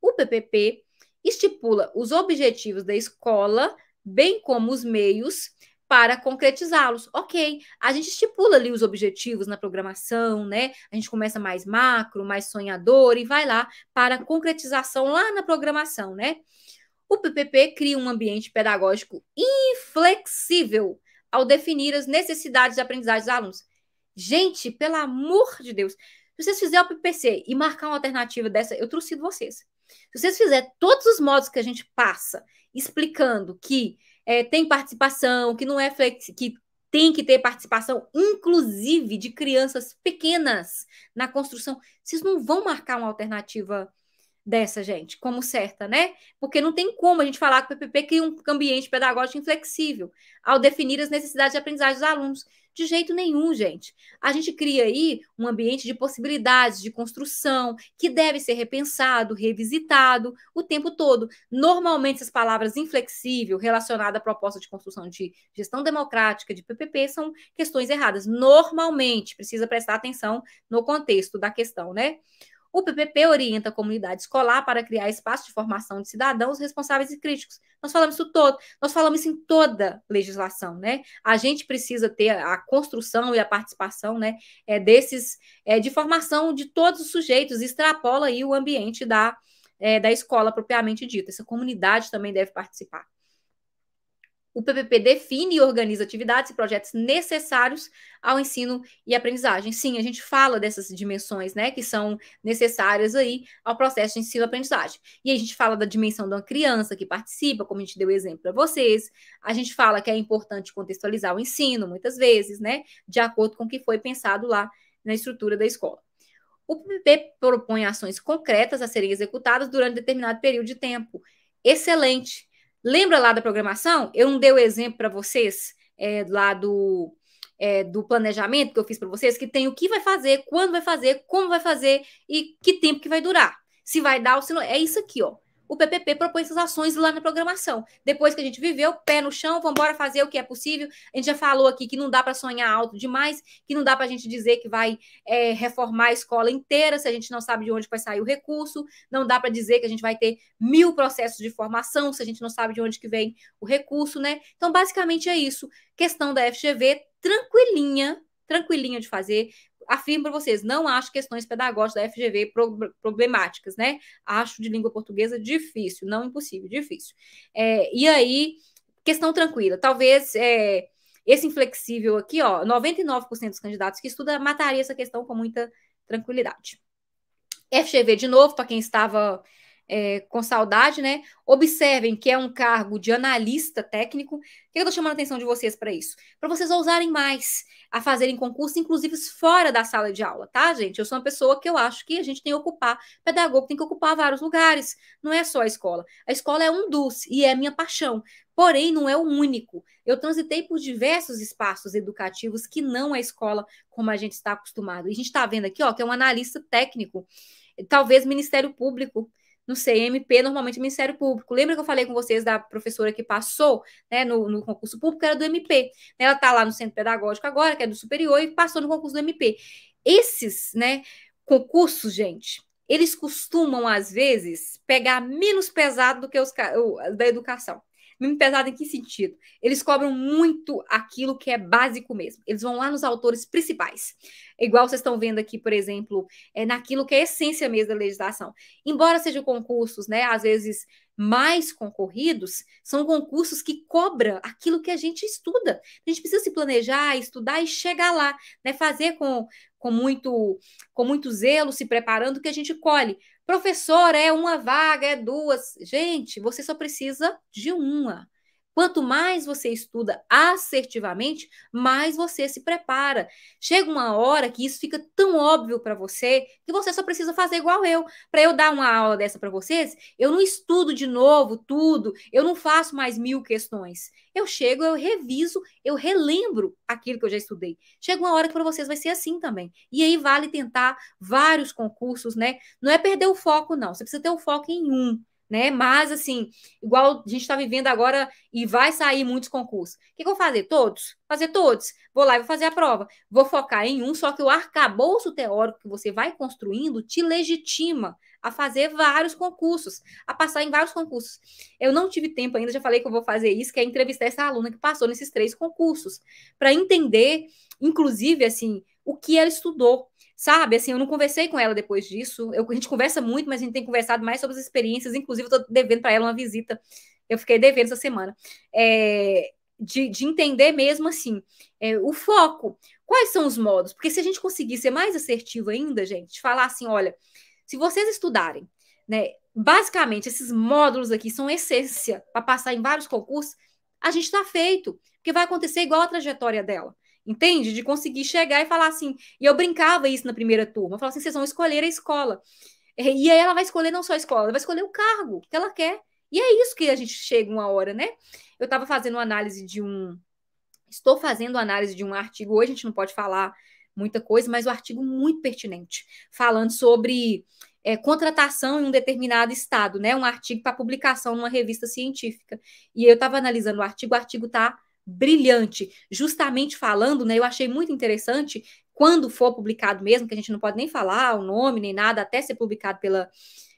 O PPP estipula os objetivos da escola bem como os meios para concretizá-los. Ok, a gente estipula ali os objetivos na programação, né? A gente começa mais macro, mais sonhador e vai lá para a concretização lá na programação, né? O PPP cria um ambiente pedagógico inflexível ao definir as necessidades de aprendizagem dos alunos. Gente, pelo amor de Deus, se vocês fizerem o PPC e marcar uma alternativa dessa, eu trouxe vocês. Se vocês fizerem todos os modos que a gente passa explicando que é, tem participação, que não é flex, que tem que ter participação, inclusive de crianças pequenas na construção. Vocês não vão marcar uma alternativa dessa, gente, como certa, né? Porque não tem como a gente falar que o PPP cria um ambiente pedagógico inflexível ao definir as necessidades de aprendizagem dos alunos. De jeito nenhum, gente. A gente cria aí um ambiente de possibilidades, de construção, que deve ser repensado, revisitado o tempo todo. Normalmente, essas palavras inflexível, relacionada à proposta de construção de gestão democrática, de PPP, são questões erradas. Normalmente, precisa prestar atenção no contexto da questão, né? O PPP orienta a comunidade escolar para criar espaço de formação de cidadãos responsáveis e críticos. Nós falamos isso todo, nós falamos isso em toda legislação, né? A gente precisa ter a construção e a participação, né, é, desses é, de formação de todos os sujeitos, extrapola aí o ambiente da é, da escola propriamente dita. Essa comunidade também deve participar. O PPP define e organiza atividades e projetos necessários ao ensino e aprendizagem. Sim, a gente fala dessas dimensões, né, que são necessárias aí ao processo de ensino-aprendizagem. E a gente fala da dimensão da criança que participa, como a gente deu exemplo para vocês. A gente fala que é importante contextualizar o ensino, muitas vezes, né, de acordo com o que foi pensado lá na estrutura da escola. O PPP propõe ações concretas a serem executadas durante determinado período de tempo. Excelente, Lembra lá da programação? Eu não dei o exemplo para vocês é, lá do, é, do planejamento que eu fiz para vocês, que tem o que vai fazer, quando vai fazer, como vai fazer e que tempo que vai durar. Se vai dar ou se não. É isso aqui, ó o PPP propõe essas ações lá na programação. Depois que a gente viveu, pé no chão, vamos embora fazer o que é possível. A gente já falou aqui que não dá para sonhar alto demais, que não dá para a gente dizer que vai é, reformar a escola inteira se a gente não sabe de onde vai sair o recurso, não dá para dizer que a gente vai ter mil processos de formação se a gente não sabe de onde que vem o recurso, né? Então, basicamente é isso. Questão da FGV, tranquilinha, tranquilinha de fazer afirmo para vocês, não acho questões pedagógicas da FGV problemáticas, né? Acho de língua portuguesa difícil, não impossível, difícil. É, e aí, questão tranquila, talvez é, esse inflexível aqui, ó, 99% dos candidatos que estudam mataria essa questão com muita tranquilidade. FGV de novo, para quem estava é, com saudade, né? Observem que é um cargo de analista técnico. Por que eu estou chamando a atenção de vocês para isso? Para vocês ousarem mais a fazerem concurso, inclusive fora da sala de aula, tá, gente? Eu sou uma pessoa que eu acho que a gente tem que ocupar, pedagogo tem que ocupar vários lugares, não é só a escola. A escola é um dos e é minha paixão, porém não é o único. Eu transitei por diversos espaços educativos que não a escola, como a gente está acostumado. E a gente está vendo aqui, ó, que é um analista técnico, talvez Ministério Público no CMP normalmente normalmente Ministério Público. Lembra que eu falei com vocês da professora que passou né, no, no concurso público, era do MP. Ela está lá no centro pedagógico agora, que é do superior, e passou no concurso do MP. Esses né, concursos, gente, eles costumam, às vezes, pegar menos pesado do que os da educação. Meme pesado em que sentido? Eles cobram muito aquilo que é básico mesmo. Eles vão lá nos autores principais. É igual vocês estão vendo aqui, por exemplo, é naquilo que é essência mesmo da legislação. Embora sejam concursos, né, às vezes mais concorridos, são concursos que cobram aquilo que a gente estuda. A gente precisa se planejar, estudar e chegar lá, né, fazer com, com muito com muito zelo, se preparando que a gente colhe. Professor, é uma vaga, é duas. Gente, você só precisa de uma. Quanto mais você estuda assertivamente, mais você se prepara. Chega uma hora que isso fica tão óbvio para você que você só precisa fazer igual eu. Para eu dar uma aula dessa para vocês, eu não estudo de novo tudo, eu não faço mais mil questões. Eu chego, eu reviso, eu relembro aquilo que eu já estudei. Chega uma hora que para vocês vai ser assim também. E aí vale tentar vários concursos, né? Não é perder o foco, não. Você precisa ter o foco em um né? Mas, assim, igual a gente está vivendo agora e vai sair muitos concursos. O que, que, eu vou fazer? Todos? Fazer todos. Vou lá e vou fazer a prova. Vou focar em um, só que o arcabouço teórico que você vai construindo te legitima a fazer vários concursos, a passar em vários concursos. Eu não tive tempo ainda, já falei que eu vou fazer isso, que é entrevistar essa aluna que passou nesses três concursos, para entender, inclusive, assim, o que ela estudou, Sabe, assim, eu não conversei com ela depois disso. Eu, a gente conversa muito, mas a gente tem conversado mais sobre as experiências. Inclusive, eu tô devendo para ela uma visita. Eu fiquei devendo essa semana. É, de, de, entender mesmo assim é, o foco. Quais são os modos? Porque se a gente conseguir ser mais assertivo ainda, gente, falar assim: olha, se vocês estudarem, né, basicamente esses módulos aqui são essência para passar em vários concursos, a gente está feito, porque vai acontecer igual a trajetória dela. Entende? De conseguir chegar e falar assim. E eu brincava isso na primeira turma. Eu falava assim: vocês vão escolher a escola. É, e aí ela vai escolher não só a escola, ela vai escolher o cargo que ela quer. E é isso que a gente chega uma hora, né? Eu estava fazendo análise de um. Estou fazendo análise de um artigo. Hoje a gente não pode falar muita coisa, mas o um artigo muito pertinente, falando sobre é, contratação em um determinado estado, né? Um artigo para publicação numa revista científica. E eu estava analisando o artigo, o artigo está brilhante, justamente falando, né? Eu achei muito interessante quando for publicado mesmo, que a gente não pode nem falar o nome nem nada, até ser publicado pela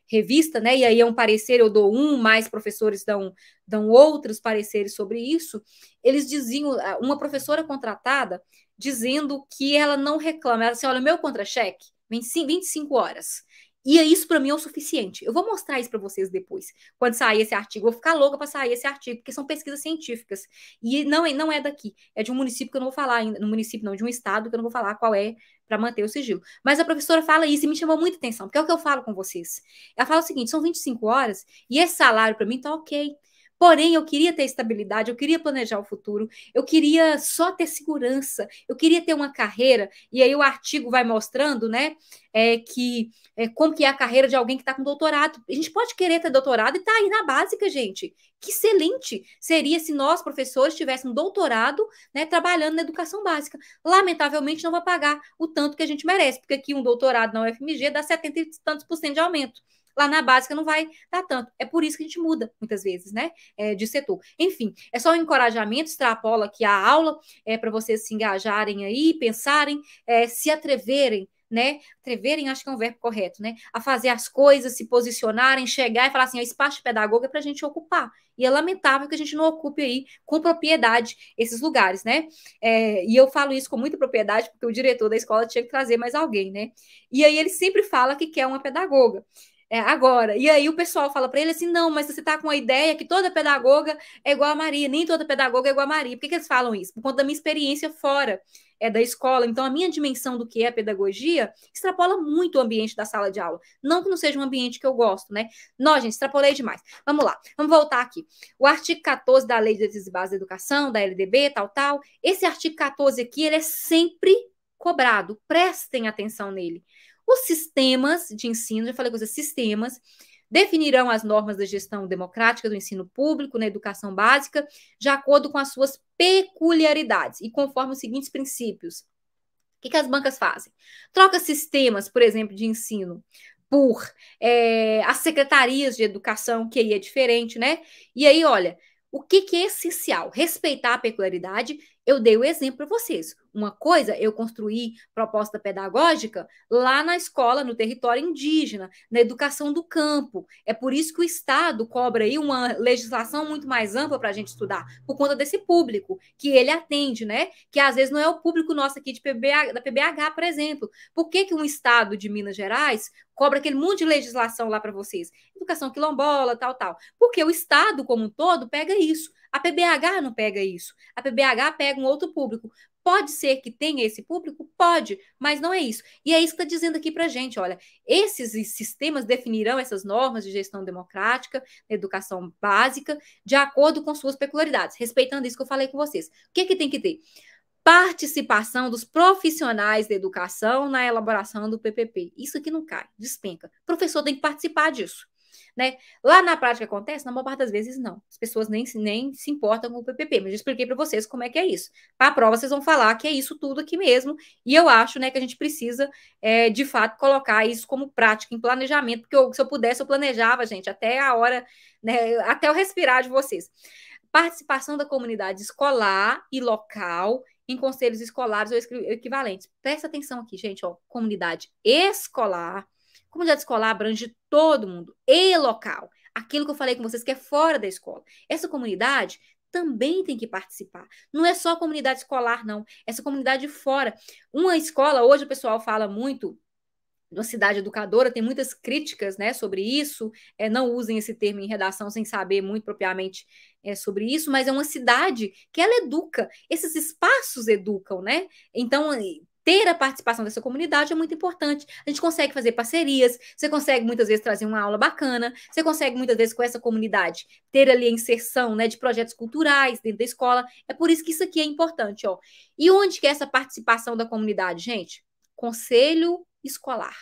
revista, né? E aí é um parecer, eu dou um, mais professores dão, dão outros pareceres sobre isso. Eles diziam, ah, uma professora contratada dizendo que ela não reclama, ela assim, olha, meu contra-cheque vem 25 horas. E é isso para mim é o suficiente. Eu vou mostrar isso para vocês depois, quando sair esse artigo. Eu vou ficar louca para sair esse artigo, porque são pesquisas científicas. E não é, não é daqui, é de um município que eu não vou falar ainda, no município não, de um estado que eu não vou falar qual é para manter o sigilo. Mas a professora fala isso e me chamou muita atenção, porque é o que eu falo com vocês. Ela fala o seguinte, são 25 horas e esse salário para mim tá OK. Porém, eu queria ter estabilidade, eu queria planejar o futuro, eu queria só ter segurança, eu queria ter uma carreira. E aí o artigo vai mostrando, né, é, que é, como que é a carreira de alguém que está com doutorado. A gente pode querer ter doutorado e tá aí na básica, gente. Que excelente seria se nós, professores, tivéssemos doutorado, né, trabalhando na educação básica. Lamentavelmente, não vai pagar o tanto que a gente merece, porque aqui um doutorado na UFMG dá 70 e tantos por cento de aumento. Lá na básica não vai dar tanto. É por isso que a gente muda, muitas vezes, né? É, de setor. Enfim, é só um encorajamento, extrapola aqui a aula, é eh, para vocês se engajarem aí, pensarem, é, se atreverem né? Atreverem, acho que é um verbo correto, né? A fazer as coisas, se posicionarem, chegar e falar assim: o espaço pedagógico é para a gente ocupar. E é lamentável que a gente não ocupe aí com propriedade esses lugares, né? É, e eu falo isso com muita propriedade, porque o diretor da escola tinha que trazer mais alguém, né? E aí ele sempre fala que quer uma pedagoga é, agora. E aí o pessoal fala para ele assim: não, mas você está com a ideia que toda pedagoga é igual a Maria, nem toda pedagoga é igual a Maria. Por que, que eles falam isso? Por conta da minha experiência fora é, da escola. Então, a minha dimensão do que é pedagogia extrapola muito o ambiente da sala de aula. Não que não seja um ambiente que eu gosto, né? nós gente, extrapolei demais. Vamos lá, vamos voltar aqui. O artigo 14 da Lei de Direitos e Bases da Educação, da LDB, tal, tal. Esse artigo 14 aqui, ele é sempre cobrado. Prestem atenção nele. Os sistemas de ensino, já falei coisa, sistemas, definirão as normas da gestão democrática do ensino público na educação básica, de acordo com as suas peculiaridades e conforme os seguintes princípios. O que, que as bancas fazem? Troca sistemas, por exemplo, de ensino por é, as secretarias de educação, que aí é diferente, né? E aí, olha, o que, que é essencial? Respeitar a peculiaridade eu dei o exemplo para vocês. Uma coisa, eu construí proposta pedagógica lá na escola, no território indígena, na educação do campo. É por isso que o Estado cobra aí uma legislação muito mais ampla para a gente estudar, por conta desse público que ele atende, né? Que às vezes não é o público nosso aqui de PBH, da PBH, por exemplo. Por que, que um Estado de Minas Gerais cobra aquele monte de legislação lá para vocês? Educação quilombola, tal, tal. Porque o Estado, como um todo, pega isso. A PBH não pega isso. A PBH pega um outro público. Pode ser que tenha esse público? Pode, mas não é isso. E é isso que está dizendo aqui para a gente: olha, esses sistemas definirão essas normas de gestão democrática, educação básica, de acordo com suas peculiaridades, respeitando isso que eu falei com vocês. O que, é que tem que ter? participação dos profissionais da educação na elaboração do PPP. Isso aqui não cai, despenca. O professor tem que participar disso. Né? Lá na prática acontece? Na maior parte das vezes, não. As pessoas nem, nem se importam com o PPP, mas eu expliquei para vocês como é que é isso. Para a prova, vocês vão falar que é isso tudo aqui mesmo, e eu acho né, que a gente precisa, é, de fato, colocar isso como prática, em planejamento, porque eu, se eu pudesse, eu planejava, gente, até a hora, né, até eu respirar de vocês. Participação da comunidade escolar e local em conselhos escolares ou equivalentes. Presta atenção aqui, gente, ó, comunidade escolar, Comunidade escolar abrange todo mundo e local. Aquilo que eu falei com vocês que é fora da escola. Essa comunidade também tem que participar. Não é só a comunidade escolar, não. Essa comunidade fora. Uma escola, hoje o pessoal fala muito de uma cidade educadora, tem muitas críticas né, sobre isso. É, não usem esse termo em redação sem saber muito propriamente é, sobre isso, mas é uma cidade que ela educa. Esses espaços educam, né? Então, ter a participação dessa comunidade é muito importante. A gente consegue fazer parcerias, você consegue muitas vezes trazer uma aula bacana, você consegue muitas vezes com essa comunidade ter ali a inserção né, de projetos culturais dentro da escola. É por isso que isso aqui é importante. Ó. E onde que é essa participação da comunidade, gente? Conselho escolar.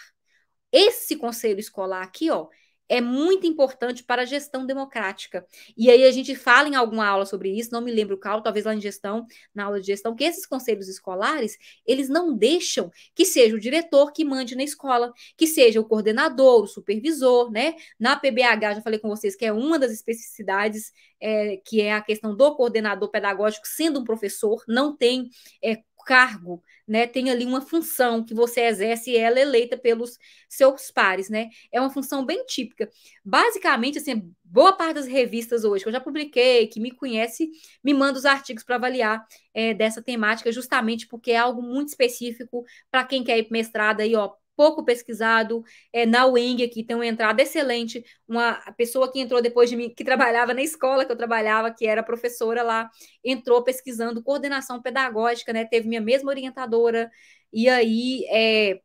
Esse conselho escolar aqui, ó, é muito importante para a gestão democrática. E aí a gente fala em alguma aula sobre isso, não me lembro qual, talvez lá em gestão, na aula de gestão, que esses conselhos escolares, eles não deixam que seja o diretor que mande na escola, que seja o coordenador, o supervisor, né? Na PBH, já falei com vocês que é uma das especificidades, é, que é a questão do coordenador pedagógico sendo um professor, não tem é, cargo, né? Tem ali uma função que você exerce e ela é eleita pelos seus pares, né? É uma função bem típica. Basicamente, assim, boa parte das revistas hoje que eu já publiquei, que me conhece, me manda os artigos para avaliar é, dessa temática, justamente porque é algo muito específico para quem quer ir para mestrado aí, ó, pouco pesquisado. É, na Wing aqui tem uma entrada excelente. Uma pessoa que entrou depois de mim, que trabalhava na escola que eu trabalhava, que era professora lá, entrou pesquisando coordenação pedagógica, né? Teve minha mesma orientadora. E aí, é,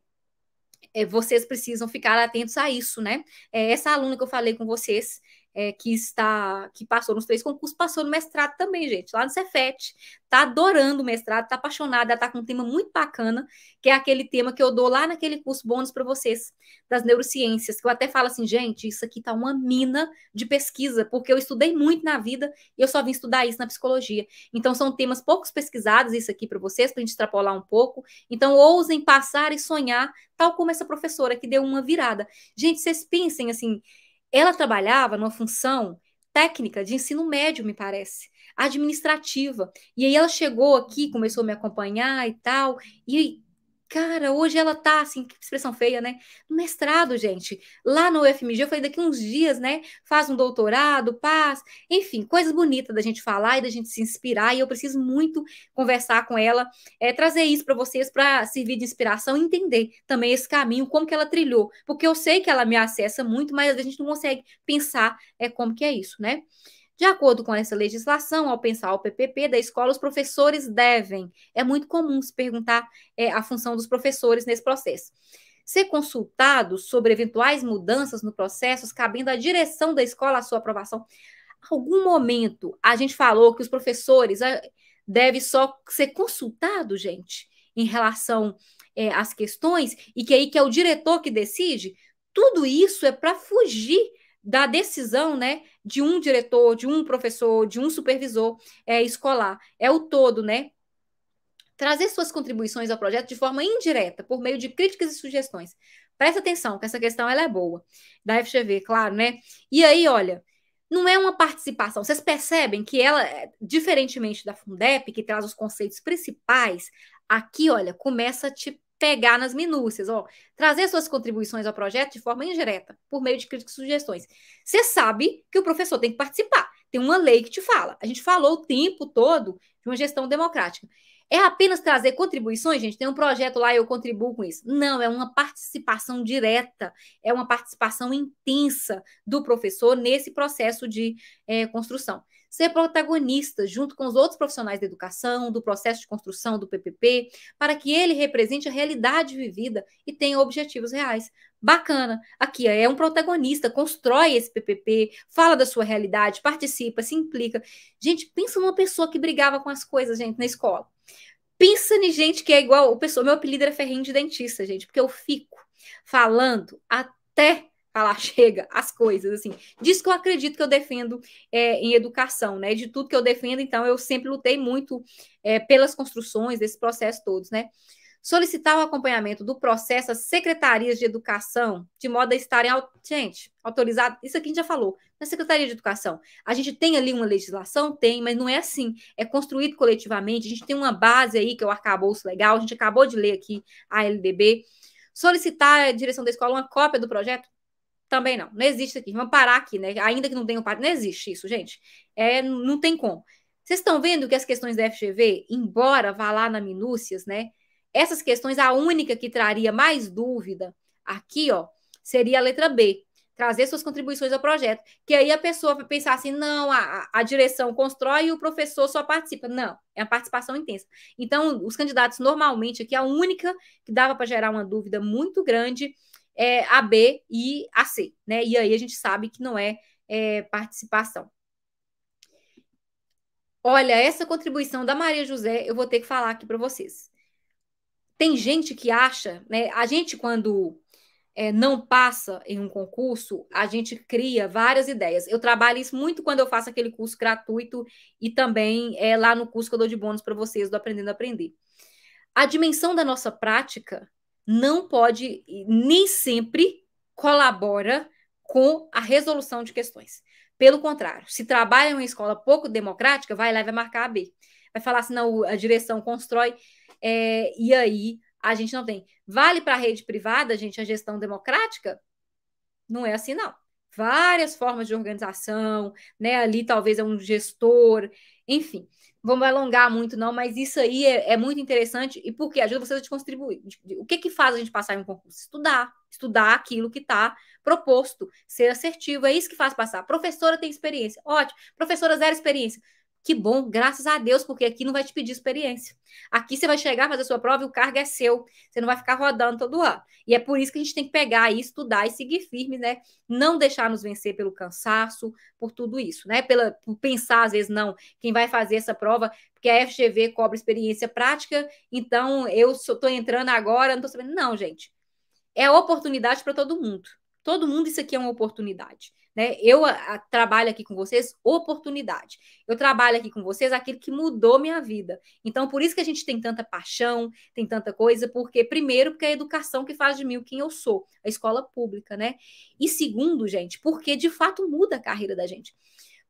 é, vocês precisam ficar atentos a isso, né? É, essa aluna que eu falei com vocês, é, que está que passou nos três concursos, passou no mestrado também, gente, lá no Cefet. está adorando o mestrado, está apaixonada, está com um tema muito bacana, que é aquele tema que eu dou lá naquele curso bônus para vocês das neurociências, que eu até falo assim, gente, isso aqui tá uma mina de pesquisa, porque eu estudei muito na vida e eu só vim estudar isso na psicologia. Então são temas poucos pesquisados isso aqui para vocês, para gente extrapolar um pouco. Então ousem passar e sonhar, tal como essa professora que deu uma virada. Gente, vocês pensem assim, ela trabalhava numa função técnica de ensino médio, me parece, administrativa. E aí ela chegou aqui, começou a me acompanhar e tal, e Cara, hoje ela tá assim, que expressão feia, né? No mestrado, gente. Lá no UFMG, eu falei daqui uns dias, né? Faz um doutorado, paz, enfim, coisas bonitas da gente falar e da gente se inspirar. E eu preciso muito conversar com ela, é, trazer isso para vocês para servir de inspiração e entender também esse caminho, como que ela trilhou. Porque eu sei que ela me acessa muito, mas a gente não consegue pensar é, como que é isso, né? De acordo com essa legislação, ao pensar o PPP da escola, os professores devem. É muito comum se perguntar é, a função dos professores nesse processo. Ser consultados sobre eventuais mudanças no processo, cabendo à direção da escola a sua aprovação. Algum momento a gente falou que os professores ah, devem só ser consultados, gente, em relação é, às questões, e que aí que é o diretor que decide. Tudo isso é para fugir da decisão né, de um diretor, de um professor, de um supervisor é, escolar. É o todo, né? Trazer suas contribuições ao projeto de forma indireta, por meio de críticas e sugestões. Presta atenção, que essa questão ela é boa, da FGV, claro, né? E aí, olha, não é uma participação. Vocês percebem que ela, é, diferentemente da Fundep, que traz os conceitos principais, aqui, olha, começa a te pegar nas minúcias, ó, trazer suas contribuições ao projeto de forma indireta, por meio de críticas e sugestões. Você sabe que o professor tem que participar. Tem uma lei que te fala. A gente falou o tempo todo de uma gestão democrática. É apenas trazer contribuições, gente? Tem um projeto lá e eu contribuo com isso. Não, é uma participação direta, é uma participação intensa do professor nesse processo de é, construção ser protagonista, junto com os outros profissionais da educação, do processo de construção do PPP, para que ele represente a realidade vivida e tenha objetivos reais. Bacana. Aqui é um protagonista, constrói esse PPP, fala da sua realidade, participa, se implica. Gente, pensa numa pessoa que brigava com as coisas, gente, na escola. Pensa em gente que é igual, o pessoal, meu apelido era ferrinho de dentista, gente, porque eu fico falando até falar, tá chega, as coisas, assim. Disso que eu acredito que eu defendo é, em educação, né? De tudo que eu defendo, então, eu sempre lutei muito é, pelas construções desse processo todos, né? Solicitar o acompanhamento do processo às secretarias de educação, de modo a estarem, gente, autorizado, isso aqui a gente já falou, na Secretaria de Educação. A gente tem ali uma legislação? Tem, mas não é assim. É construído coletivamente, a gente tem uma base aí, que é o arcabouço legal, a gente acabou de ler aqui a LDB. Solicitar a direção da escola uma cópia do projeto? Também não. Não existe aqui. Vamos parar aqui, né? Ainda que não tenha um partido. Não existe isso, gente. É, não tem como. Vocês estão vendo que as questões da FGV, embora vá lá na minúcias, né? Essas questões, a única que traria mais dúvida aqui, ó, seria a letra B. Trazer suas contribuições ao projeto. Que aí a pessoa vai pensar assim: não, a, a direção constrói e o professor só participa. Não, é a participação intensa. Então, os candidatos, normalmente, aqui, a única que dava para gerar uma dúvida muito grande é, a B e a C, né? E aí a gente sabe que não é, é participação. Olha, essa contribuição da Maria José, eu vou ter que falar aqui para vocês. Tem gente que acha, né? A gente, quando é, não passa em um concurso, a gente cria várias ideias. Eu trabalho isso muito quando eu faço aquele curso gratuito e também é, lá no curso que eu dou de bônus para vocês do Aprendendo a Aprender. A dimensão da nossa prática não pode, nem sempre colabora com a resolução de questões. Pelo contrário, se trabalha em uma escola pouco democrática, vai lá e vai marcar a B. Vai falar assim, não, a direção constrói, é, e aí a gente não tem. Vale para a rede privada, gente, a gestão democrática? Não é assim, não. Várias formas de organização, né? Ali talvez é um gestor, enfim vamos alongar muito, não, mas isso aí é, é muito interessante. E por quê? Ajuda vocês a te contribuir. O que, que faz a gente passar em um concurso? Estudar. Estudar aquilo que está proposto. Ser assertivo. É isso que faz passar. Professora tem experiência. Ótimo. Professora zero experiência. Que bom, graças a Deus, porque aqui não vai te pedir experiência. Aqui você vai chegar, fazer a sua prova e o cargo é seu. Você não vai ficar rodando todo ano. E é por isso que a gente tem que pegar e estudar e seguir firme, né? Não deixar nos vencer pelo cansaço, por tudo isso, né? Pela, por pensar, às vezes, não, quem vai fazer essa prova, porque a FGV cobra experiência prática, então eu estou entrando agora, não estou sabendo. Não, gente. É oportunidade para todo mundo. Todo mundo, isso aqui é uma oportunidade. Né? Eu a, ah, a, ah, trabalho aqui com vocês oportunidade. Eu trabalho aqui com vocês aquilo que mudou minha vida. Então, por isso que a gente tem tanta paixão, tem tanta coisa, porque, primeiro, porque é a educação que faz de mim quem eu sou, a escola pública, né? E segundo, gente, porque de fato muda a carreira da gente.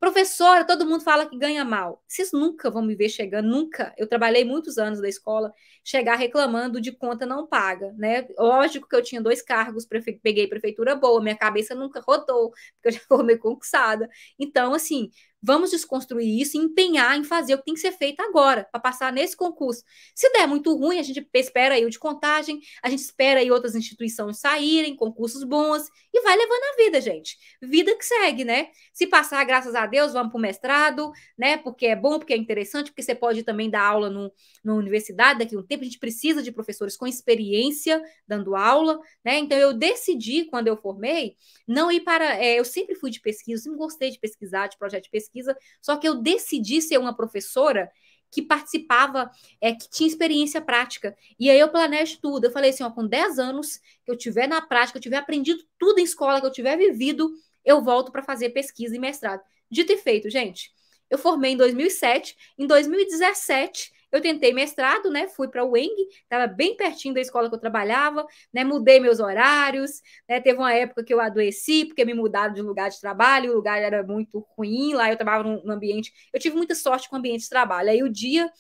Professora, todo mundo fala que ganha mal. Vocês nunca vão me ver chegando, nunca. Eu trabalhei muitos anos da escola, chegar reclamando de conta não paga, né? Lógico que eu tinha dois cargos, prefe... peguei prefeitura boa, minha cabeça nunca rodou, porque eu já meio concursada. Então, assim, Vamos desconstruir isso e empenhar em fazer o que tem que ser feito agora, para passar nesse concurso. Se der muito ruim, a gente espera aí o de contagem, a gente espera aí outras instituições saírem, concursos bons, e vai levando a vida, gente. Vida que segue, né? Se passar, graças a Deus, vamos para o mestrado, né? Porque é bom, porque é interessante, porque você pode também dar aula no, na universidade daqui a um tempo. A gente precisa de professores com experiência dando aula, né? Então, eu decidi, quando eu formei, não ir para. É, eu sempre fui de pesquisa, sempre gostei de pesquisar, de projeto de pesquisa pesquisa, só que eu decidi ser uma professora que participava, é, que tinha experiência prática. E aí eu planejo tudo. Eu falei assim, ó, com 10 anos que eu tiver na prática, eu tiver aprendido tudo em escola, que eu tiver vivido, eu volto para fazer pesquisa e mestrado. Dito e feito, gente. Eu formei em 2007, em 2017 eu tentei mestrado, né? Fui para o UENG, estava bem pertinho da escola que eu trabalhava, né? Mudei meus horários, né? Teve uma época que eu adoeci, porque me mudaram de lugar de trabalho, o lugar era muito ruim, lá eu trabalhava num ambiente. Eu tive muita sorte com o ambiente de trabalho. Aí o dia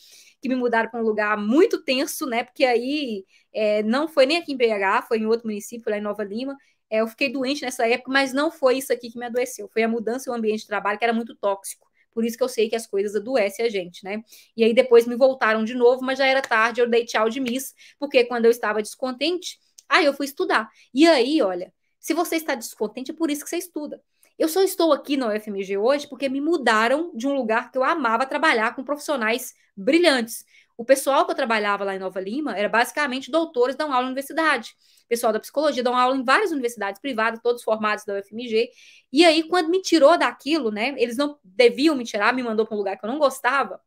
que me mudaram para um lugar muito tenso, né? Porque aí é, não foi nem aqui em BH, foi em outro município, lá em Nova Lima. É, eu fiquei doente nessa época, mas não foi isso aqui que me adoeceu. Foi a mudança e o ambiente de trabalho, que era muito tóxico. Por isso que eu sei que as coisas adoecem a gente, né? E aí depois me voltaram de novo, mas já era tarde, eu dei tchau de miss, porque quando eu estava descontente, aí eu fui estudar. E aí, olha, se você está descontente, é por isso que você estuda. Eu só estou aqui na UFMG hoje porque me mudaram de um lugar que eu amava trabalhar com profissionais brilhantes. O pessoal que eu trabalhava lá em Nova Lima era basicamente doutores dão aula na universidade. O pessoal da psicologia dão aula em várias universidades privadas, todos formados da UFMG. E aí, quando me tirou daquilo, né? Eles não deviam me tirar, me mandou para um lugar que eu não gostava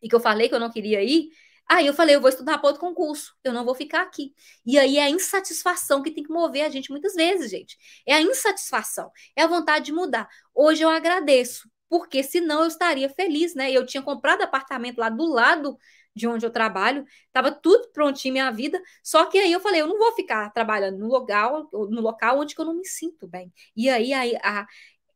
e que eu falei que eu não queria ir. Aí eu falei, eu vou estudar para outro concurso, eu não vou ficar aqui. E aí é a insatisfação que tem que mover a gente muitas vezes, gente. É a insatisfação, é a vontade de mudar. Hoje eu agradeço, porque senão eu estaria feliz, né? Eu tinha comprado apartamento lá do lado de onde eu trabalho, estava tudo prontinho minha vida, só que aí eu falei, eu não vou ficar trabalhando no local, no local onde eu não me sinto bem. E aí a, a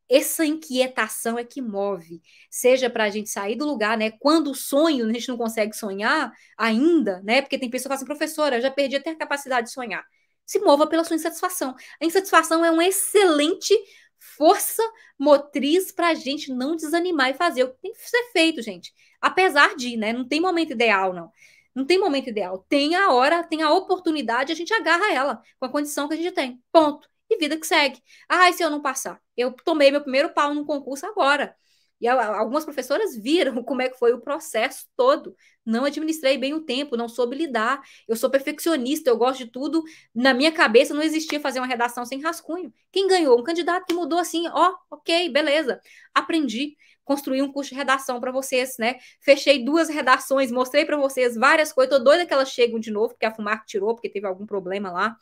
essa inquietação é que move, seja para a gente sair do lugar, né? Quando o sonho a gente não consegue sonhar ainda, né? Porque tem pessoa que fala assim, professora, eu já perdi até a capacidade de sonhar. Se mova pela sua insatisfação. A insatisfação é uma excelente força motriz para a gente não desanimar e fazer o que tem que ser feito, gente. Apesar de, né? Não tem momento ideal, não. Não tem momento ideal. Tem a hora, tem a oportunidade, a gente agarra ela com a condição que a gente tem. Ponto. E vida que segue. Ah, e se eu não passar? Eu tomei meu primeiro pau no concurso agora. E algumas professoras viram como é que foi o processo todo. Não administrei bem o tempo, não soube lidar. Eu sou perfeccionista, eu gosto de tudo. Na minha cabeça não existia fazer uma redação sem rascunho. Quem ganhou? Um candidato que mudou assim, ó, ok, beleza. Aprendi construir um curso de redação para vocês, né? Fechei duas redações, mostrei para vocês várias coisas. Tô doida que elas chegam de novo, porque a Fumar tirou, porque teve algum problema lá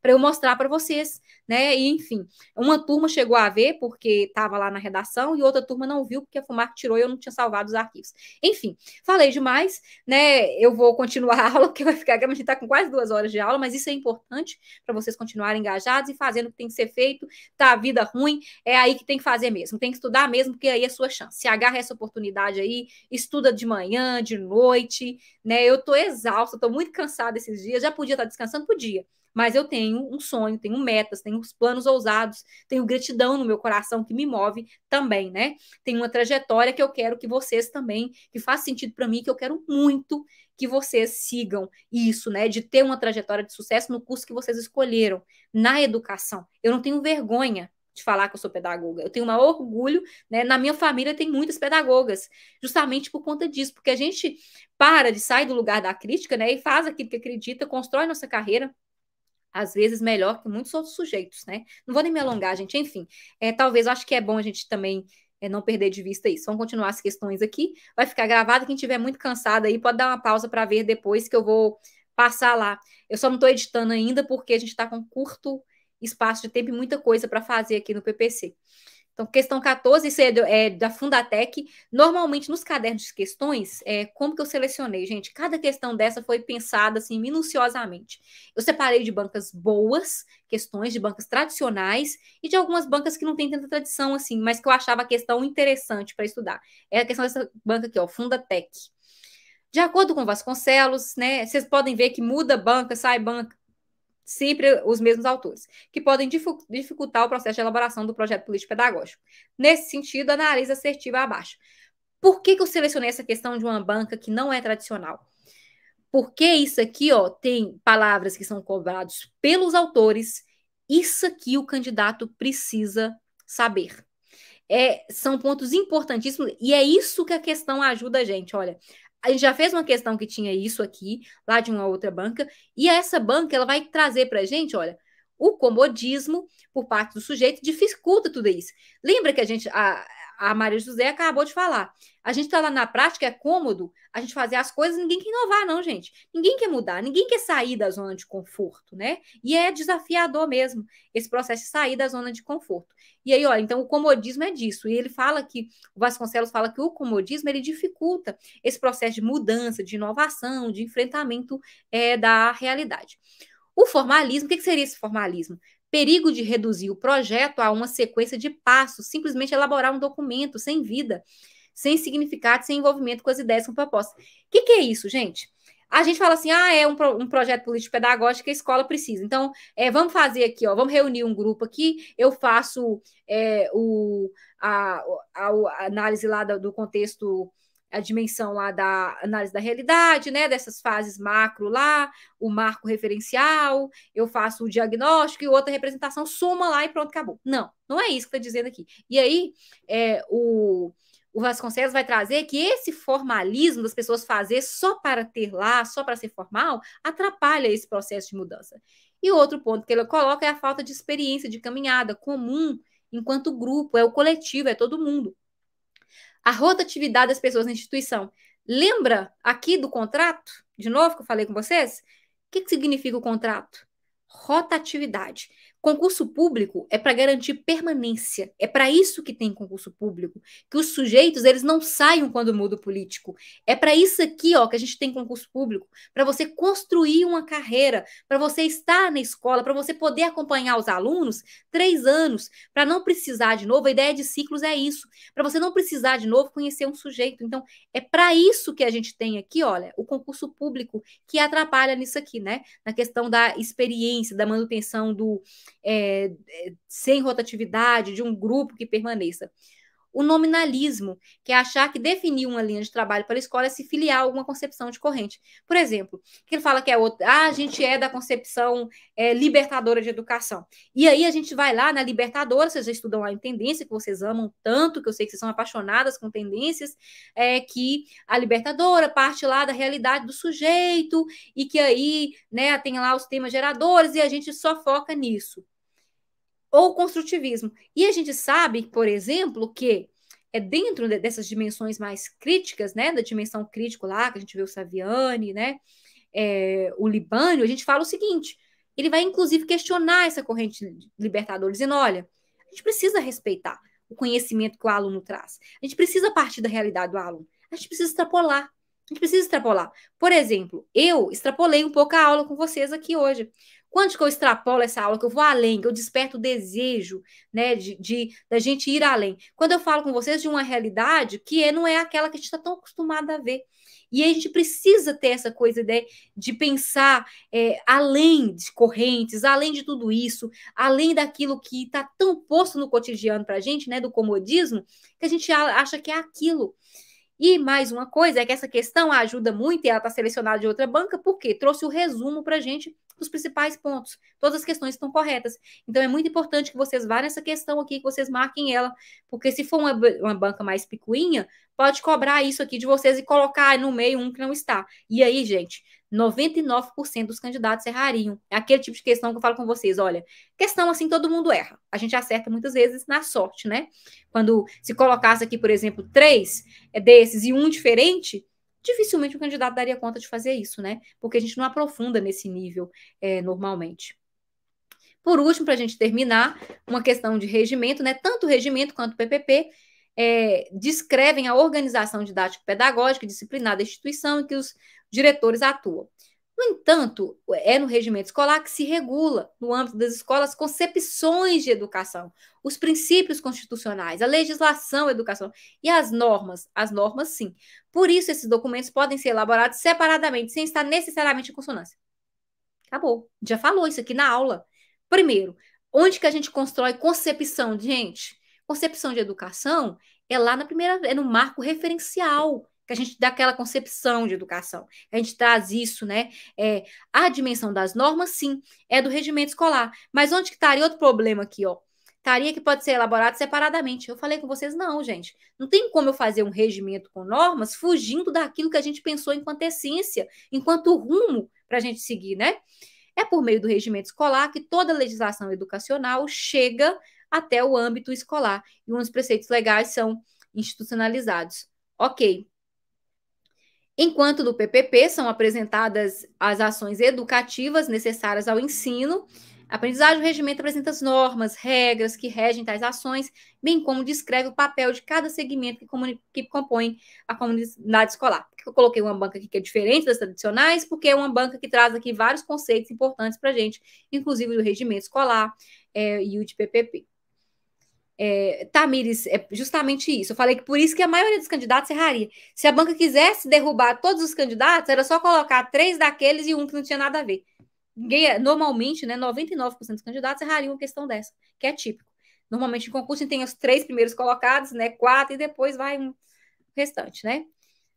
para eu mostrar para vocês, né? E, enfim, uma turma chegou a ver porque estava lá na redação e outra turma não viu porque a fumar tirou e eu não tinha salvado os arquivos. Enfim, falei demais, né? Eu vou continuar a aula, porque vai ficar, a gente está com quase duas horas de aula, mas isso é importante para vocês continuarem engajados e fazendo o que tem que ser feito. Tá a vida ruim, é aí que tem que fazer mesmo, tem que estudar mesmo, porque aí é sua chance. Se agarra essa oportunidade aí, estuda de manhã, de noite, né? Eu tô exausta, tô muito cansada esses dias, já podia estar tá descansando, podia mas eu tenho um sonho, tenho metas, tenho os planos ousados, tenho gratidão no meu coração que me move também, né? Tenho uma trajetória que eu quero que vocês também, que faz sentido para mim, que eu quero muito que vocês sigam isso, né? De ter uma trajetória de sucesso no curso que vocês escolheram, na educação. Eu não tenho vergonha de falar que eu sou pedagoga. Eu tenho um orgulho, né? Na minha família tem muitas pedagogas, justamente por conta disso, porque a gente para de sair do lugar da crítica, né? E faz aquilo que acredita, constrói nossa carreira, às vezes melhor que muitos outros sujeitos, né? Não vou nem me alongar, gente. Enfim, é, talvez acho que é bom a gente também é, não perder de vista isso. Vamos continuar as questões aqui. Vai ficar gravado. Quem tiver muito cansado aí pode dar uma pausa para ver depois que eu vou passar lá. Eu só não estou editando ainda porque a gente está com curto espaço de tempo e muita coisa para fazer aqui no PPC. Então, questão 14, isso é, do, é da Fundatec. Normalmente, nos cadernos de questões, é, como que eu selecionei, gente? Cada questão dessa foi pensada, assim, minuciosamente. Eu separei de bancas boas, questões de bancas tradicionais, e de algumas bancas que não tem tanta tradição, assim, mas que eu achava a questão interessante para estudar. É a questão dessa banca aqui, ó, Fundatec. De acordo com Vasconcelos, né, vocês podem ver que muda banca, sai banca, sempre os mesmos autores, que podem dificultar o processo de elaboração do projeto político-pedagógico. Nesse sentido, analisa assertiva abaixo. Por que, que eu selecionei essa questão de uma banca que não é tradicional? Porque isso aqui ó, tem palavras que são cobradas pelos autores, isso aqui o candidato precisa saber. É, são pontos importantíssimos e é isso que a questão ajuda a gente. Olha, a gente já fez uma questão que tinha isso aqui, lá de uma outra banca, e essa banca ela vai trazer para a gente, olha, o comodismo por parte do sujeito dificulta tudo isso. Lembra que a gente, a, a Maria José acabou de falar. A gente está lá na prática, é cômodo a gente fazer as coisas, ninguém quer inovar, não, gente. Ninguém quer mudar, ninguém quer sair da zona de conforto, né? E é desafiador mesmo esse processo de sair da zona de conforto. E aí, olha, então o comodismo é disso. E ele fala que, o Vasconcelos fala que o comodismo ele dificulta esse processo de mudança, de inovação, de enfrentamento é, da realidade. O formalismo, o que, que seria esse formalismo? perigo de reduzir o projeto a uma sequência de passos, simplesmente elaborar um documento sem vida, sem significado, sem envolvimento com as ideias com propostas. O que, que, é isso, gente? A gente fala assim, ah, é um, um projeto político-pedagógico que a escola precisa. Então, é, vamos fazer aqui, ó, vamos reunir um grupo aqui, eu faço é, o, a, a, a, análise lá do, do contexto a dimensão lá da análise da realidade, né? Dessas fases macro lá, o marco referencial, eu faço o diagnóstico e outra representação soma lá e pronto, acabou. Não, não é isso que está dizendo aqui. E aí, é, o, o Vasconcelos vai trazer que esse formalismo das pessoas fazer só para ter lá, só para ser formal, atrapalha esse processo de mudança. E outro ponto que ele coloca é a falta de experiência de caminhada comum enquanto grupo, é o coletivo, é todo mundo a rotatividade das pessoas na instituição. Lembra aqui do contrato, de novo, que eu falei com vocês? O que, que significa o contrato? Rotatividade. Concurso público é para garantir permanência. É para isso que tem concurso público, que os sujeitos eles não saiam quando muda o político. É para isso aqui, ó, que a gente tem concurso público, para você construir uma carreira, para você estar na escola, para você poder acompanhar os alunos três anos, para não precisar de novo. A ideia de ciclos é isso, para você não precisar de novo conhecer um sujeito. Então, é para isso que a gente tem aqui, olha, o concurso público que atrapalha nisso aqui, né? Na questão da experiência, da manutenção do é, é, sem rotatividade, de um grupo que permaneça o nominalismo, que é achar que definir uma linha de trabalho para a escola é se filiar a alguma concepção de corrente. Por exemplo, que ele fala que é outra, ah, a gente é da concepção é, libertadora de educação. E aí a gente vai lá na libertadora, vocês já estudam lá em tendência, que vocês amam tanto, que eu sei que vocês são apaixonadas com tendências, é que a libertadora parte lá da realidade do sujeito e que aí, né, tem lá os temas geradores e a gente só foca nisso ou construtivismo. E a gente sabe, por exemplo, que é dentro dessas dimensões mais críticas, né, da dimensão crítico lá, que a gente vê o Saviani, né, é, o Libânio, a gente fala o seguinte, ele vai inclusive questionar essa corrente libertadora, dizendo, olha, a gente precisa respeitar o conhecimento que o aluno traz, a gente precisa partir da realidade do aluno, a gente precisa extrapolar, a gente precisa extrapolar. Por exemplo, eu extrapolei um pouco a aula com vocês aqui hoje, quando que eu extrapolo essa aula, que eu vou além, que eu desperto o desejo, né, de, de da gente ir além. Quando eu falo com vocês de uma realidade que é, não é aquela que a gente está tão acostumado a ver. E a gente precisa ter essa coisa de, de pensar é, além de correntes, além de tudo isso, além daquilo que está tão posto no cotidiano para a gente, né, do comodismo, que a gente acha que é aquilo. E mais uma coisa é que essa questão ajuda muito, e ela está selecionada de outra banca, porque trouxe o resumo para a gente os principais pontos. Todas as questões estão corretas. Então, é muito importante que vocês vá nessa questão aqui, que vocês marquem ela, porque se for uma, uma banca mais picuinha, pode cobrar isso aqui de vocês e colocar no meio um que não está. E aí, gente, 99% dos candidatos errariam. É aquele tipo de questão que eu falo com vocês. Olha, questão assim, todo mundo erra. A gente acerta muitas vezes na sorte, né? Quando se colocasse aqui, por exemplo, três é desses e um diferente, dificilmente o candidato daria conta de fazer isso, né? Porque a gente não aprofunda nesse nível é, normalmente. Por último, para a gente terminar, uma questão de regimento, né? Tanto o regimento quanto o PPP é, descrevem a organização didático-pedagógica disciplinar da instituição em que os diretores atuam. No entanto, é no regimento escolar que se regula, no âmbito das escolas, concepções de educação, os princípios constitucionais, a legislação educacional educação e as normas, as normas sim. Por isso, esses documentos podem ser elaborados separadamente, sem estar necessariamente em consonância. Acabou. Já falou isso aqui na aula. Primeiro, onde que a gente constrói concepção, gente? Concepção de educação é lá na primeira, é no marco referencial que a gente dá aquela concepção de educação. A gente traz isso, né? É, a dimensão das normas, sim, é do regimento escolar. Mas onde que estaria outro problema aqui, ó? Estaria que pode ser elaborado separadamente. Eu falei com vocês, não, gente. Não tem como eu fazer um regimento com normas fugindo daquilo que a gente pensou enquanto essência, enquanto rumo para a gente seguir, né? É por meio do regimento escolar que toda legislação educacional chega até o âmbito escolar e uns preceitos legais são institucionalizados. Ok, Enquanto do PPP são apresentadas as ações educativas necessárias ao ensino, a aprendizagem do regimento apresenta as normas, regras que regem tais ações, bem como descreve o papel de cada segmento que, que compõe a comunidade escolar. Eu coloquei uma banca aqui que é diferente das tradicionais, porque é uma banca que traz aqui vários conceitos importantes para a gente, inclusive do regimento escolar é, e o de PPP. É, Tamires, é justamente isso. Eu falei que por isso que a maioria dos candidatos erraria. Se a banca quisesse derrubar todos os candidatos, era só colocar três daqueles e um que não tinha nada a ver. Ninguém, é, normalmente, né, 99% dos candidatos errariam uma questão dessa, que é típico. Normalmente, em concurso, tem os três primeiros colocados, né, quatro, e depois vai um restante, né?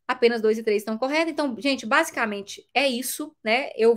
Apenas dois e três estão corretos. Então, gente, basicamente é isso, né? Eu